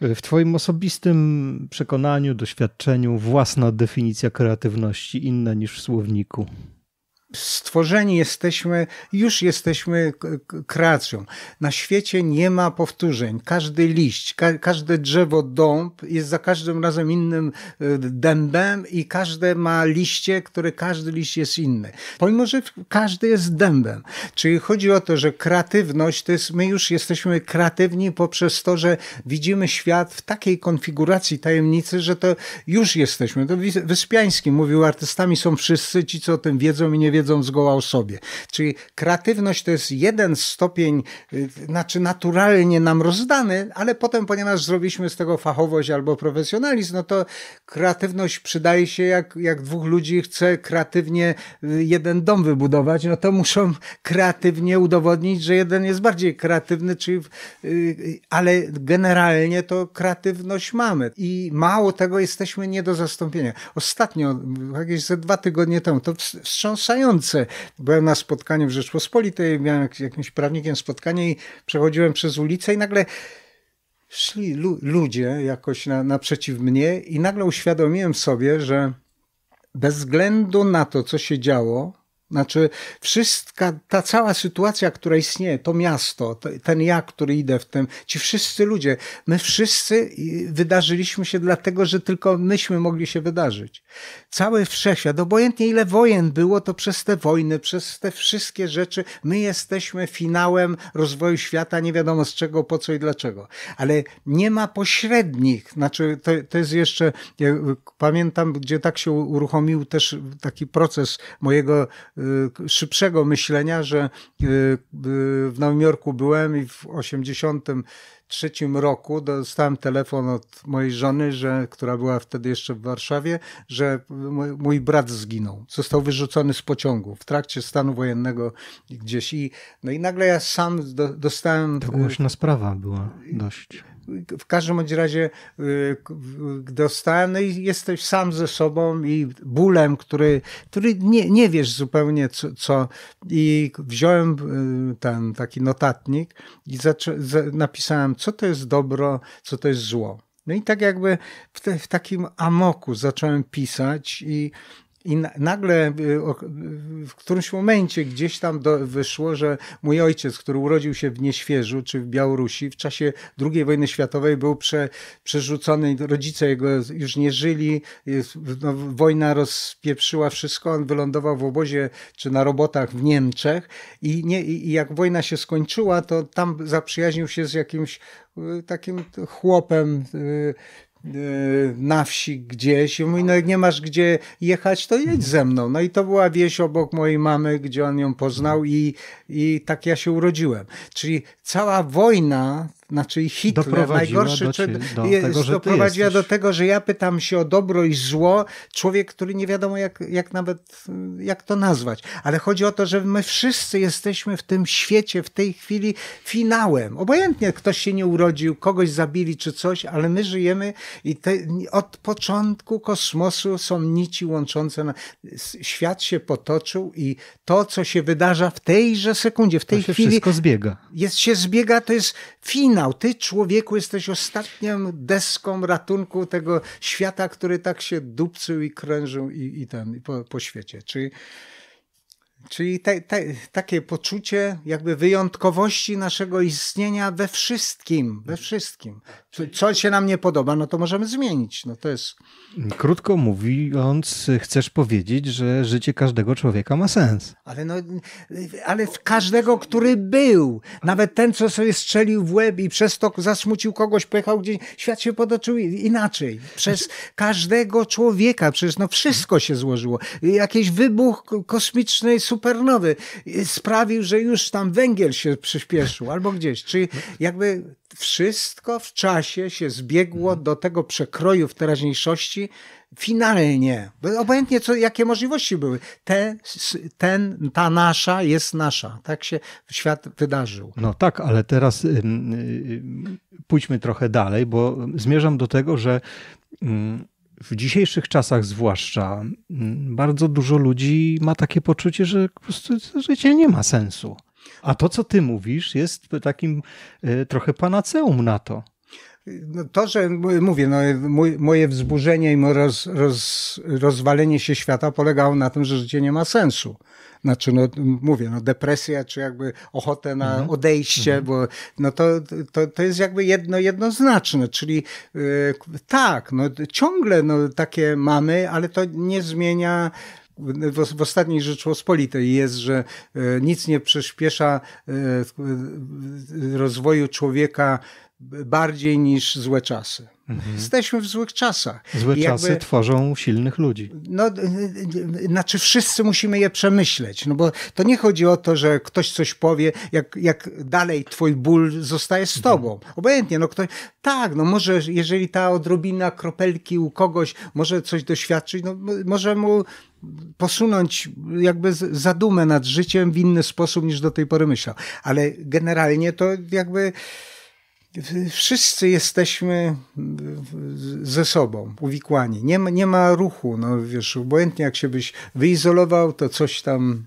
W Twoim osobistym przekonaniu, doświadczeniu, własna definicja kreatywności inna niż w słowniku? stworzeni jesteśmy, już jesteśmy kreacją. Na świecie nie ma powtórzeń. Każdy liść, ka każde drzewo dąb jest za każdym razem innym e, dębem i każde ma liście, które każdy liść jest inny. Pomimo, że każdy jest dębem. Czyli chodzi o to, że kreatywność to jest, my już jesteśmy kreatywni poprzez to, że widzimy świat w takiej konfiguracji tajemnicy, że to już jesteśmy. To Wyspiański mówił, artystami są wszyscy, ci co o tym wiedzą i nie wiedzą wiedzą zgoła o sobie. Czyli kreatywność to jest jeden stopień, y, znaczy naturalnie nam rozdany, ale potem, ponieważ zrobiliśmy z tego fachowość albo profesjonalizm, no to kreatywność przydaje się, jak, jak dwóch ludzi chce kreatywnie y, jeden dom wybudować, no to muszą kreatywnie udowodnić, że jeden jest bardziej kreatywny, czyli, y, ale generalnie to kreatywność mamy i mało tego jesteśmy nie do zastąpienia. Ostatnio, jakieś ze dwa tygodnie temu, to wstrząsające fascynujące. Byłem na spotkaniu w Rzeczpospolitej, miałem jak, jakimś prawnikiem spotkanie i przechodziłem przez ulicę i nagle szli lu ludzie jakoś na, naprzeciw mnie i nagle uświadomiłem sobie, że bez względu na to, co się działo, znaczy, wszystka ta cała sytuacja, która istnieje, to miasto, ten ja, który idę w tym, ci wszyscy ludzie, my wszyscy wydarzyliśmy się dlatego, że tylko myśmy mogli się wydarzyć. Cały wszechświat, obojętnie ile wojen było, to przez te wojny, przez te wszystkie rzeczy, my jesteśmy finałem rozwoju świata, nie wiadomo z czego, po co i dlaczego. Ale nie ma pośrednich, znaczy, to, to jest jeszcze, ja pamiętam, gdzie tak się uruchomił też taki proces mojego Y, szybszego myślenia, że y, y, w Nowym Jorku byłem i w 80 trzecim roku dostałem telefon od mojej żony, że, która była wtedy jeszcze w Warszawie, że mój brat zginął. Został wyrzucony z pociągu w trakcie stanu wojennego gdzieś. I, no i nagle ja sam do, dostałem. To głośna sprawa była dość w każdym bądź razie y, dostałem, no i jesteś sam ze sobą i bólem, który, który nie, nie wiesz zupełnie co, co. I wziąłem y, ten taki notatnik i zaczę, napisałem co to jest dobro, co to jest zło. No i tak jakby w, te, w takim amoku zacząłem pisać i i nagle y, y, w którymś momencie gdzieś tam do, wyszło, że mój ojciec, który urodził się w Nieświeżu czy w Białorusi, w czasie II wojny światowej był prze, przerzucony, rodzice jego już nie żyli, no, wojna rozpieprzyła wszystko, on wylądował w obozie czy na robotach w Niemczech i, nie, i jak wojna się skończyła, to tam zaprzyjaźnił się z jakimś y, takim chłopem Y, na wsi gdzieś i mówi, no jak nie masz gdzie jechać, to jedź ze mną. No i to była wieś obok mojej mamy, gdzie on ją poznał i, i tak ja się urodziłem. Czyli cała wojna znaczy Hitler, najgorszy czy, do tego, że doprowadziła do tego, że ja pytam się o dobro i zło, człowiek, który nie wiadomo jak, jak nawet, jak to nazwać. Ale chodzi o to, że my wszyscy jesteśmy w tym świecie, w tej chwili finałem. Obojętnie ktoś się nie urodził, kogoś zabili czy coś, ale my żyjemy i te, od początku kosmosu są nici łączące. Na, świat się potoczył i to, co się wydarza w tejże sekundzie, w tej to się chwili. wszystko zbiega. Jest, się zbiega, to jest finał finał. Ty, człowieku, jesteś ostatnią deską ratunku tego świata, który tak się dupcył i krężył i, i ten, i po, po, świecie. Czyli, czyli te, te, takie poczucie jakby wyjątkowości naszego istnienia we wszystkim, we wszystkim co się nam nie podoba, no to możemy zmienić. No to jest... Krótko mówiąc, chcesz powiedzieć, że życie każdego człowieka ma sens. Ale, no, ale każdego, który był. Nawet ten, co sobie strzelił w łeb i przez to zasmucił kogoś, pojechał gdzieś, świat się potoczył inaczej. Przez znaczy- każdego człowieka, przecież no wszystko się złożyło. Jakiś wybuch kosmicznej supernowy sprawił, że już tam węgiel się przyspieszył albo gdzieś. Czy jakby wszystko w czasie się zbiegło mhm. do tego przekroju w teraźniejszości finalnie. Obojętnie co, jakie możliwości były. Te, ten, ta nasza jest nasza. Tak się świat wydarzył. No tak, ale teraz pójdźmy trochę dalej, bo zmierzam do tego, że w dzisiejszych czasach zwłaszcza bardzo dużo ludzi ma takie poczucie, że po prostu życie nie ma sensu. A to, co ty mówisz, jest takim e, trochę panaceum na to. No to, że mówię, no, moje wzburzenie i moje roz, roz, rozwalenie się świata polegało na tym, że życie nie ma sensu. Znaczy, no, mówię, no, depresja, czy jakby ochotę na mhm. odejście, mhm. bo no, to, to, to jest jakby jedno, jednoznaczne. Czyli yy, tak, no, ciągle no, takie mamy, ale to nie zmienia w, w ostatniej Rzeczpospolitej jest, że e, nic nie przyspiesza e, rozwoju człowieka bardziej niż złe czasy. Mhm. Jesteśmy w złych czasach. Złe jakby, czasy tworzą silnych ludzi. No, e, znaczy wszyscy musimy je przemyśleć, no bo to nie chodzi o to, że ktoś coś powie, jak, jak dalej twój ból zostaje z mhm. tobą. Mhm. Obojętnie, no ktoś, tak, no może jeżeli ta odrobina kropelki u kogoś może coś doświadczyć, no może mu posunąć jakby zadumę nad życiem w inny sposób niż do tej pory myślał. Ale generalnie to jakby wszyscy jesteśmy ze sobą uwikłani. Nie ma, nie ma ruchu, no wiesz, obojętnie jak się byś wyizolował, to coś tam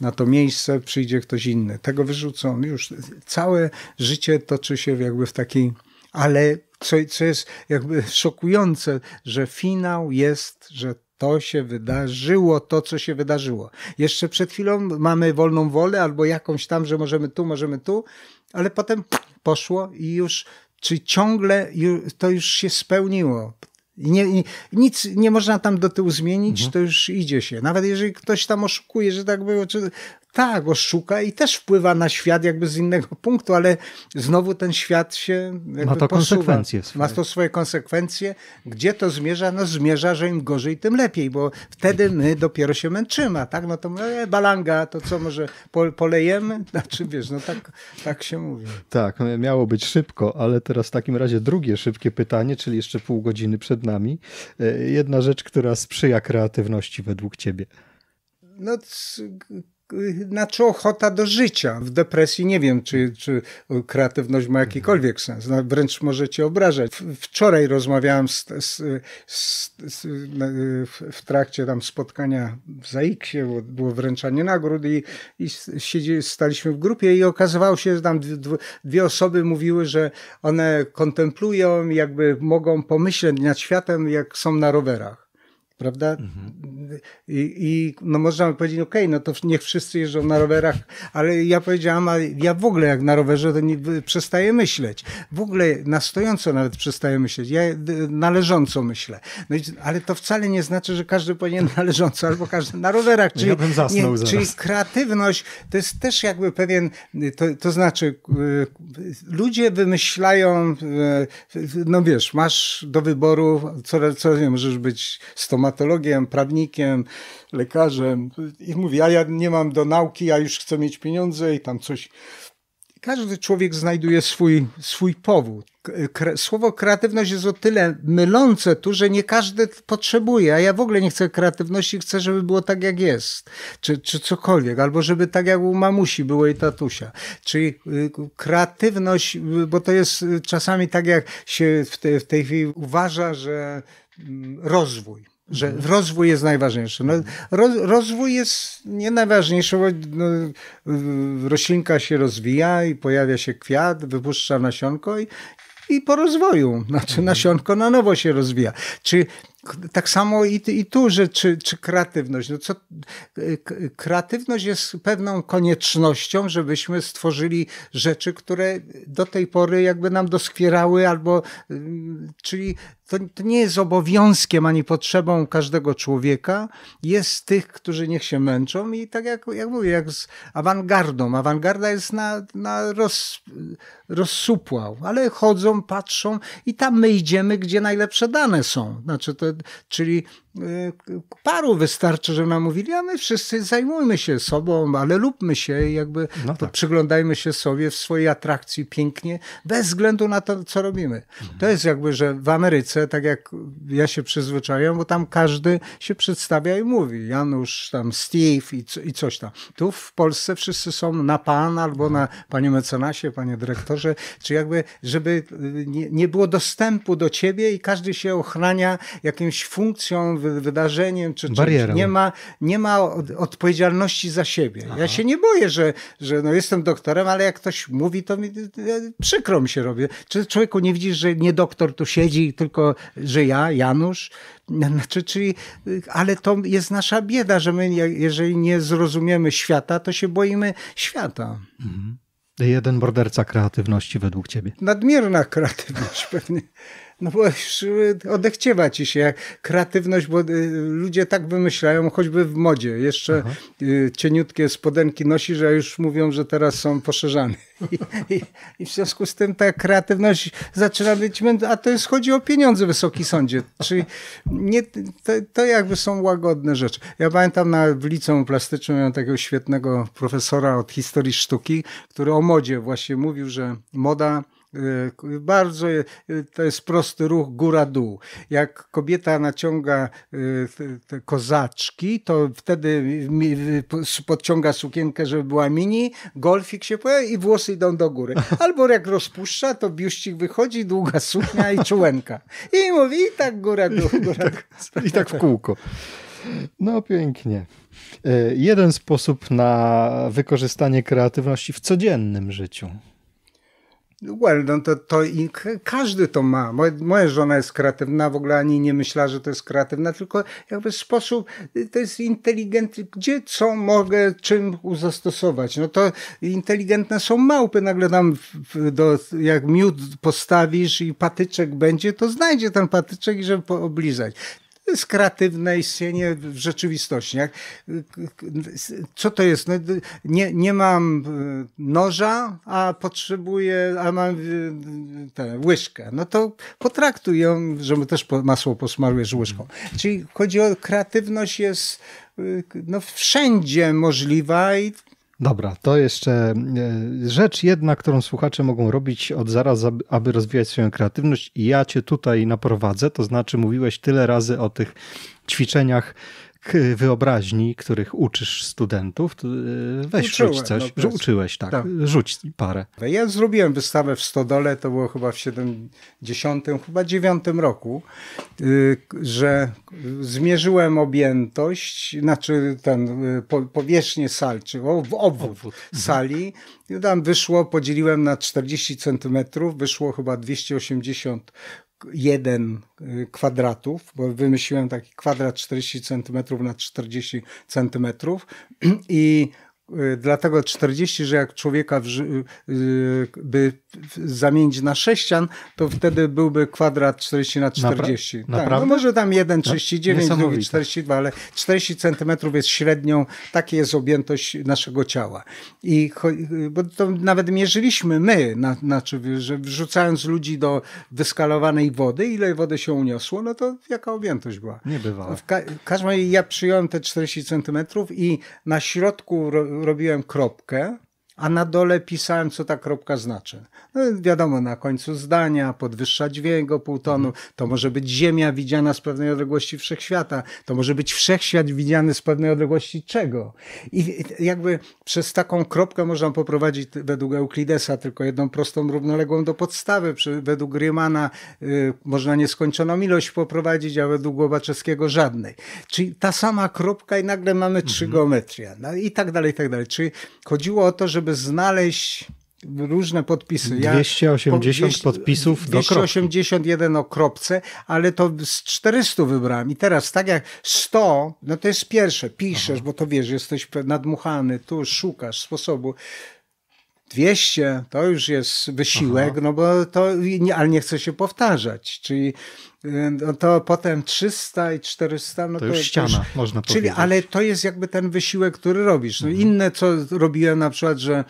na to miejsce przyjdzie ktoś inny. Tego wyrzucą. Już całe życie toczy się jakby w takiej... Ale co, co jest jakby szokujące, że finał jest, że to się wydarzyło, to co się wydarzyło. Jeszcze przed chwilą mamy wolną wolę albo jakąś tam, że możemy tu, możemy tu, ale potem poszło i już, czy ciągle to już się spełniło. Nie, nic nie można tam do tyłu zmienić, mhm. to już idzie się. Nawet jeżeli ktoś tam oszukuje, że tak było, czy, tak, szuka i też wpływa na świat jakby z innego punktu, ale znowu ten świat się ma to posuwa. konsekwencje. Swoje. Ma to swoje konsekwencje. Gdzie to zmierza? No zmierza, że im gorzej, tym lepiej, bo wtedy my dopiero się męczymy, tak? No to e, balanga, to co, może polejemy? Znaczy, wiesz, no tak, tak się mówi. Tak, no, miało być szybko, ale teraz w takim razie drugie szybkie pytanie, czyli jeszcze pół godziny przed nami. E, jedna rzecz, która sprzyja kreatywności według ciebie no, znaczy ochota do życia. W depresji nie wiem, czy, czy kreatywność ma jakikolwiek sens, no, wręcz może cię obrażać. Wczoraj rozmawiałem z, z, z, w trakcie tam spotkania w Zaiksie, bo było wręczanie nagród i, i siedzi, staliśmy w grupie i okazywało się, że tam dwie, dwie osoby mówiły, że one kontemplują, jakby mogą pomyśleć nad światem, jak są na rowerach prawda? Mhm. I, I, no można by powiedzieć, okej, okay, no to niech wszyscy jeżdżą na rowerach, ale ja powiedziałam, a ja w ogóle jak na rowerze to nie, przestaję myśleć. W ogóle na stojąco nawet przestaję myśleć. Ja należąco myślę. No i, ale to wcale nie znaczy, że każdy powinien należąco, albo każdy na rowerach. No czyli, ja bym zasnął nie, zaraz. Czyli kreatywność to jest też jakby pewien, to, to znaczy e, ludzie wymyślają, e, no wiesz, masz do wyboru, co, co nie możesz być stomatologiem, prawnikiem, lekarzem i mówi, a ja nie mam do nauki, ja już chcę mieć pieniądze i tam coś. Każdy człowiek znajduje swój, swój powód. Kre słowo kreatywność jest o tyle mylące tu, że nie każdy potrzebuje, a ja w ogóle nie chcę kreatywności, chcę, żeby było tak jak jest, czy, czy cokolwiek, albo żeby tak jak u mamusi było i tatusia. Czyli y, kreatywność, y, bo to jest y, czasami tak, jak się w, te, w tej chwili uważa, że mm, rozwój że rozwój jest najważniejszy. No, roz, rozwój jest nie najważniejszy, bo no, roślinka się rozwija i pojawia się kwiat, wypuszcza nasionko i, i po rozwoju, znaczy mhm. nasionko na nowo się rozwija. Czy tak samo i, i tu, że czy, czy kreatywność. No co, kreatywność jest pewną koniecznością, żebyśmy stworzyli rzeczy, które do tej pory jakby nam doskwierały, albo y, czyli to, to nie jest obowiązkiem ani potrzebą każdego człowieka. Jest tych, którzy niech się męczą i tak jak, jak mówię, jak z awangardą. Awangarda jest na, na roz, rozsupłał, ale chodzą, patrzą i tam my idziemy, gdzie najlepsze dane są. Znaczy to czyli y, paru wystarczy, że mówili, a my wszyscy zajmujmy się sobą, ale lubmy się i jakby no tak. przyglądajmy się sobie w swojej atrakcji pięknie, bez względu na to, co robimy. Mhm. To jest jakby, że w Ameryce, tak jak ja się przyzwyczaiłem, bo tam każdy się przedstawia i mówi, Janusz, tam Steve i, i coś tam. Tu w Polsce wszyscy są na pan albo na panie mecenasie, panie dyrektorze, czy jakby, żeby y, nie, nie było dostępu do ciebie i każdy się ochrania jakimś jakimś funkcją, wydarzeniem czy Barierą. Nie ma, nie ma odpowiedzialności za siebie. Aha. Ja się nie boję, że, że no jestem doktorem, ale jak ktoś mówi, to mi, przykro mi się robi. Czy człowieku nie widzisz, że nie doktor tu siedzi, tylko że ja, Janusz? Znaczy, czyli, ale to jest nasza bieda, że my, jeżeli nie zrozumiemy świata, to się boimy świata. Mhm. Jeden morderca kreatywności według ciebie. Nadmierna kreatywność pewnie. No bo już y, odechciewa ci się jak kreatywność, bo y, ludzie tak wymyślają, choćby w modzie. Jeszcze Aha. Y, cieniutkie spodenki nosi, że już mówią, że teraz są poszerzane. I, i, I, w związku z tym ta kreatywność zaczyna być, a to jest, chodzi o pieniądze, Wysoki Sądzie. Czyli nie, to, to jakby są łagodne rzeczy. Ja pamiętam na, w liceum plastycznym miałem takiego świetnego profesora od historii sztuki, który o modzie właśnie mówił, że moda Y, bardzo y, to jest prosty ruch góra-dół. Jak kobieta naciąga y, te kozaczki, to wtedy podciąga sukienkę, żeby była mini, golfik się pojawia i włosy idą do góry. Albo jak rozpuszcza, to biuścik wychodzi, długa suknia i czułenka. I mówi i tak góra-dół. Góra, I, tak, I tak w kółko. No pięknie. Jeden sposób na wykorzystanie kreatywności w codziennym życiu. Weldon no to, to i każdy to ma. Moja, moja żona jest kreatywna, w ogóle ani nie myślała, że to jest kreatywna, tylko jakby sposób, to jest inteligentny, gdzie, co mogę, czym uzastosować. No to inteligentne są małpy, nagle tam do, jak miód postawisz i patyczek będzie, to znajdzie ten patyczek i żeby oblizać z kreatywnej scenie w rzeczywistości. Co to jest? No, nie, nie mam e, noża, a potrzebuję, a mam e, tę łyżkę. No to potraktuj ją, żeby też masło posmarujesz łyżką. Mhm. Czyli chodzi o kreatywność jest e, no, wszędzie możliwa i Dobra, to jeszcze e, rzecz jedna, którą słuchacze mogą robić od zaraz, aby rozwijać swoją kreatywność. I ja cię tutaj naprowadzę, to znaczy mówiłeś tyle razy o tych ćwiczeniach wyobraźni, których uczysz studentów, e, weź Uczyłem, rzuć coś, no uczyłeś, tak, tak, rzuć parę. No, ja zrobiłem wystawę w Stodole, to było chyba w 70, chyba 9 roku, y, że zmierzyłem objętość, znaczy ten y, powierzchnię sal, czy obwód, obwód. Mhm. sali. I tam wyszło, podzieliłem na 40 centymetrów, wyszło chyba 280 1 y, kwadratów, bo wymyśliłem taki kwadrat 40 cm na 40 cm i Y, dlatego 40, że jak człowieka y, by zamienić na sześcian, to wtedy byłby kwadrat 40 na 40. Napra tak, no naprawdę? no może tam jeden no, drugi 42, ale 40 centymetrów jest średnią, taka jest objętość naszego ciała. I y, bo to nawet mierzyliśmy my, na, znaczy, że wrzucając ludzi do wyskalowanej wody, ile wody się uniosło, no to jaka objętość była. Nie bywało. W, ka w każdym razie ja przyjąłem te 40 centymetrów i na środku robiłem kropkę a na dole pisałem, co ta kropka znaczy. No, wiadomo, na końcu zdania, podwyższa dźwięk o pół tonu, to może być Ziemia widziana z pewnej odległości wszechświata, to może być wszechświat widziany z pewnej odległości czego. I jakby przez taką kropkę można poprowadzić według Euklidesa tylko jedną prostą równoległą do podstawy, według Riemana y, można nieskończoną ilość poprowadzić, a według Głobaczewskiego żadnej. Czyli ta sama kropka i nagle mamy trzy mhm. geometrie, no, i tak dalej, i tak dalej. Czyli chodziło o to, żeby żeby znaleźć różne podpisy. Ja 280 po, podpisów 281 do okropce, ale to z 400 wybrałem. I teraz tak jak 100, no to jest pierwsze, piszesz, Aha. bo to wiesz, jesteś nadmuchany, tu szukasz sposobu. 200 to już jest wysiłek, Aha. no bo to, ale nie chce się powtarzać. Czyli to potem 300 i 400. No to, to już ściana, to już, można czyli, powiedzieć. Ale to jest jakby ten wysiłek, który robisz. No mhm. Inne, co robiłem na przykład, że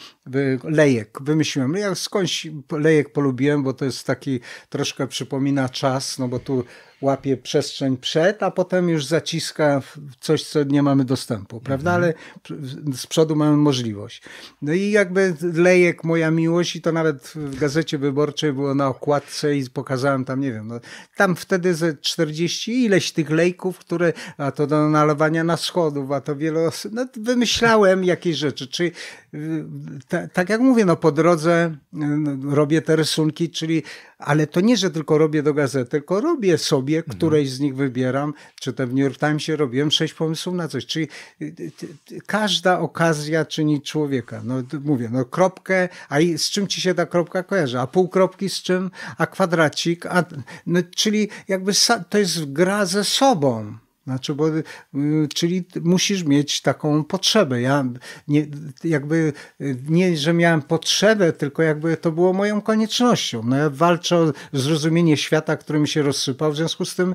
lejek wymyśliłem. No, ja skądś lejek polubiłem, bo to jest taki, troszkę przypomina czas, no bo tu łapie przestrzeń przed, a potem już zaciska coś, co nie mamy dostępu, prawda? Mhm. Ale z przodu mamy możliwość. No i jakby lejek moja miłość i to nawet w Gazecie Wyborczej było na okładce i pokazałem tam, nie wiem, no, tam w wtedy ze 40 ileś tych lejków, które, a to do nalewania na schodów, a to wiele osób, no, wymyślałem jakieś rzeczy, czy ta, tak jak mówię, no po drodze no, robię te rysunki, czyli, ale to nie, że tylko robię do gazety, tylko robię sobie, mhm. któreś którejś z nich wybieram, czy to w New York Timesie robiłem sześć pomysłów na coś, czyli y, y, każda okazja czyni człowieka. No mówię, no kropkę, a z czym ci się ta kropka kojarzy? A pół kropki z czym? A kwadracik? A, no, czyli jakby to jest gra ze sobą. Znaczy, bo, y, czyli musisz mieć taką potrzebę. Ja nie, jakby y, nie, że miałem potrzebę, tylko jakby to było moją koniecznością. No ja walczę o zrozumienie świata, który mi się rozsypał, w związku z tym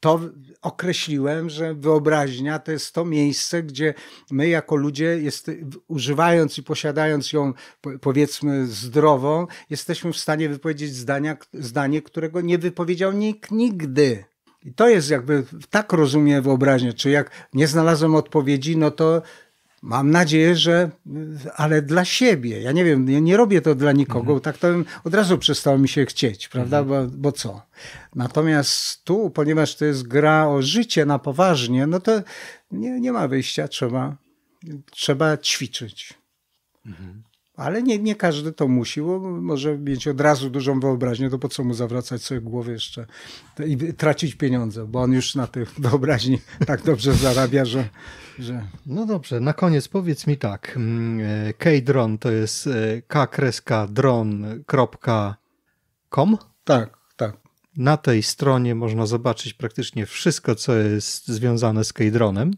to określiłem, że wyobraźnia to jest to miejsce, gdzie my jako ludzie, jest, używając i posiadając ją powiedzmy zdrową, jesteśmy w stanie wypowiedzieć zdania, zdanie, którego nie wypowiedział nikt nigdy. I to jest jakby, tak rozumiem wyobraźnię, czy jak nie znalazłem odpowiedzi, no to Mam nadzieję, że, ale dla siebie. Ja nie wiem, ja nie robię to dla nikogo, mhm. tak to od razu przestało mi się chcieć, prawda? Mhm. Bo, bo, co? Natomiast tu, ponieważ to jest gra o życie na poważnie, no to nie, nie ma wyjścia, trzeba, trzeba ćwiczyć. Mhm. Ale nie, nie każdy to musi, bo może mieć od razu dużą wyobraźnię, to po co mu zawracać sobie głowy jeszcze i tracić pieniądze, bo on już na tej wyobraźni tak dobrze zarabia, że, że... No dobrze, na koniec powiedz mi tak. Mm, e, Kdron to jest e, k-dron.com? Tak, tak. Na tej stronie można zobaczyć praktycznie wszystko, co jest związane z Kdronem.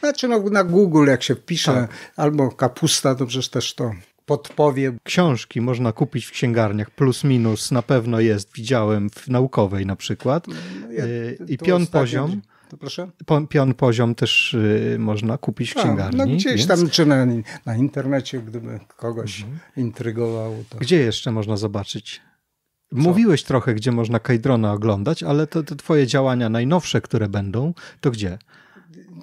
Znaczy no, na Google jak się wpisze, tak. albo kapusta, to przecież też to podpowie. Książki można kupić w księgarniach, plus minus na pewno jest, widziałem w naukowej na przykład. No, ja, y, I piąt poziom. Proszę? Pion poziom też y, można kupić w no księgarni. no gdzieś więc... tam, czy na, na internecie, gdyby kogoś mhm. intrygowało. To... Gdzie jeszcze można zobaczyć? Co? Mówiłeś trochę, gdzie można Kajdrona oglądać, ale to, to twoje działania najnowsze, które będą, to gdzie?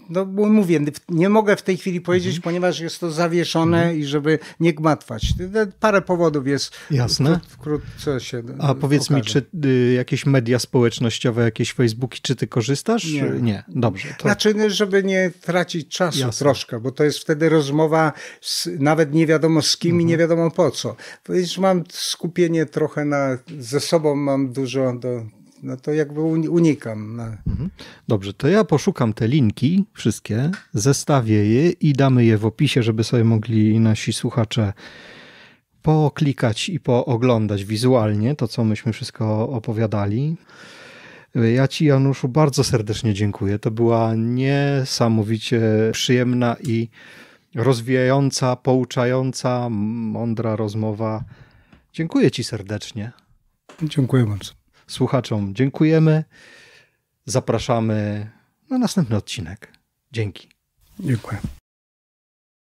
no mówię, nie mogę w tej chwili powiedzieć, mhm. ponieważ jest to zawieszone mhm. i żeby nie gmatwać. Parę powodów jest. Jasne. Wkrótce się A powiedz okaże. mi, czy y, jakieś media społecznościowe, jakieś Facebooki, czy ty korzystasz? Nie. nie. Dobrze. To... Znaczy, no, żeby nie tracić czasu Jasne. troszkę, bo to jest wtedy rozmowa z, nawet nie wiadomo z kim mhm. i nie mhm. wiadomo po co. Wiesz, mam skupienie trochę na, ze sobą mam dużo do no to jakby unikam. No. Mhm. Dobrze, to ja poszukam te linki wszystkie, zestawię je i damy je w opisie, żeby sobie mogli nasi słuchacze poklikać i pooglądać wizualnie to, co myśmy wszystko opowiadali. Ja Ci, Januszu, bardzo serdecznie dziękuję. To była niesamowicie przyjemna i rozwijająca, pouczająca, mądra rozmowa. Dziękuję Ci serdecznie. Dziękuję bardzo. Słuchaczom dziękujemy. Zapraszamy na następny odcinek. Dzięki. Dziękuję.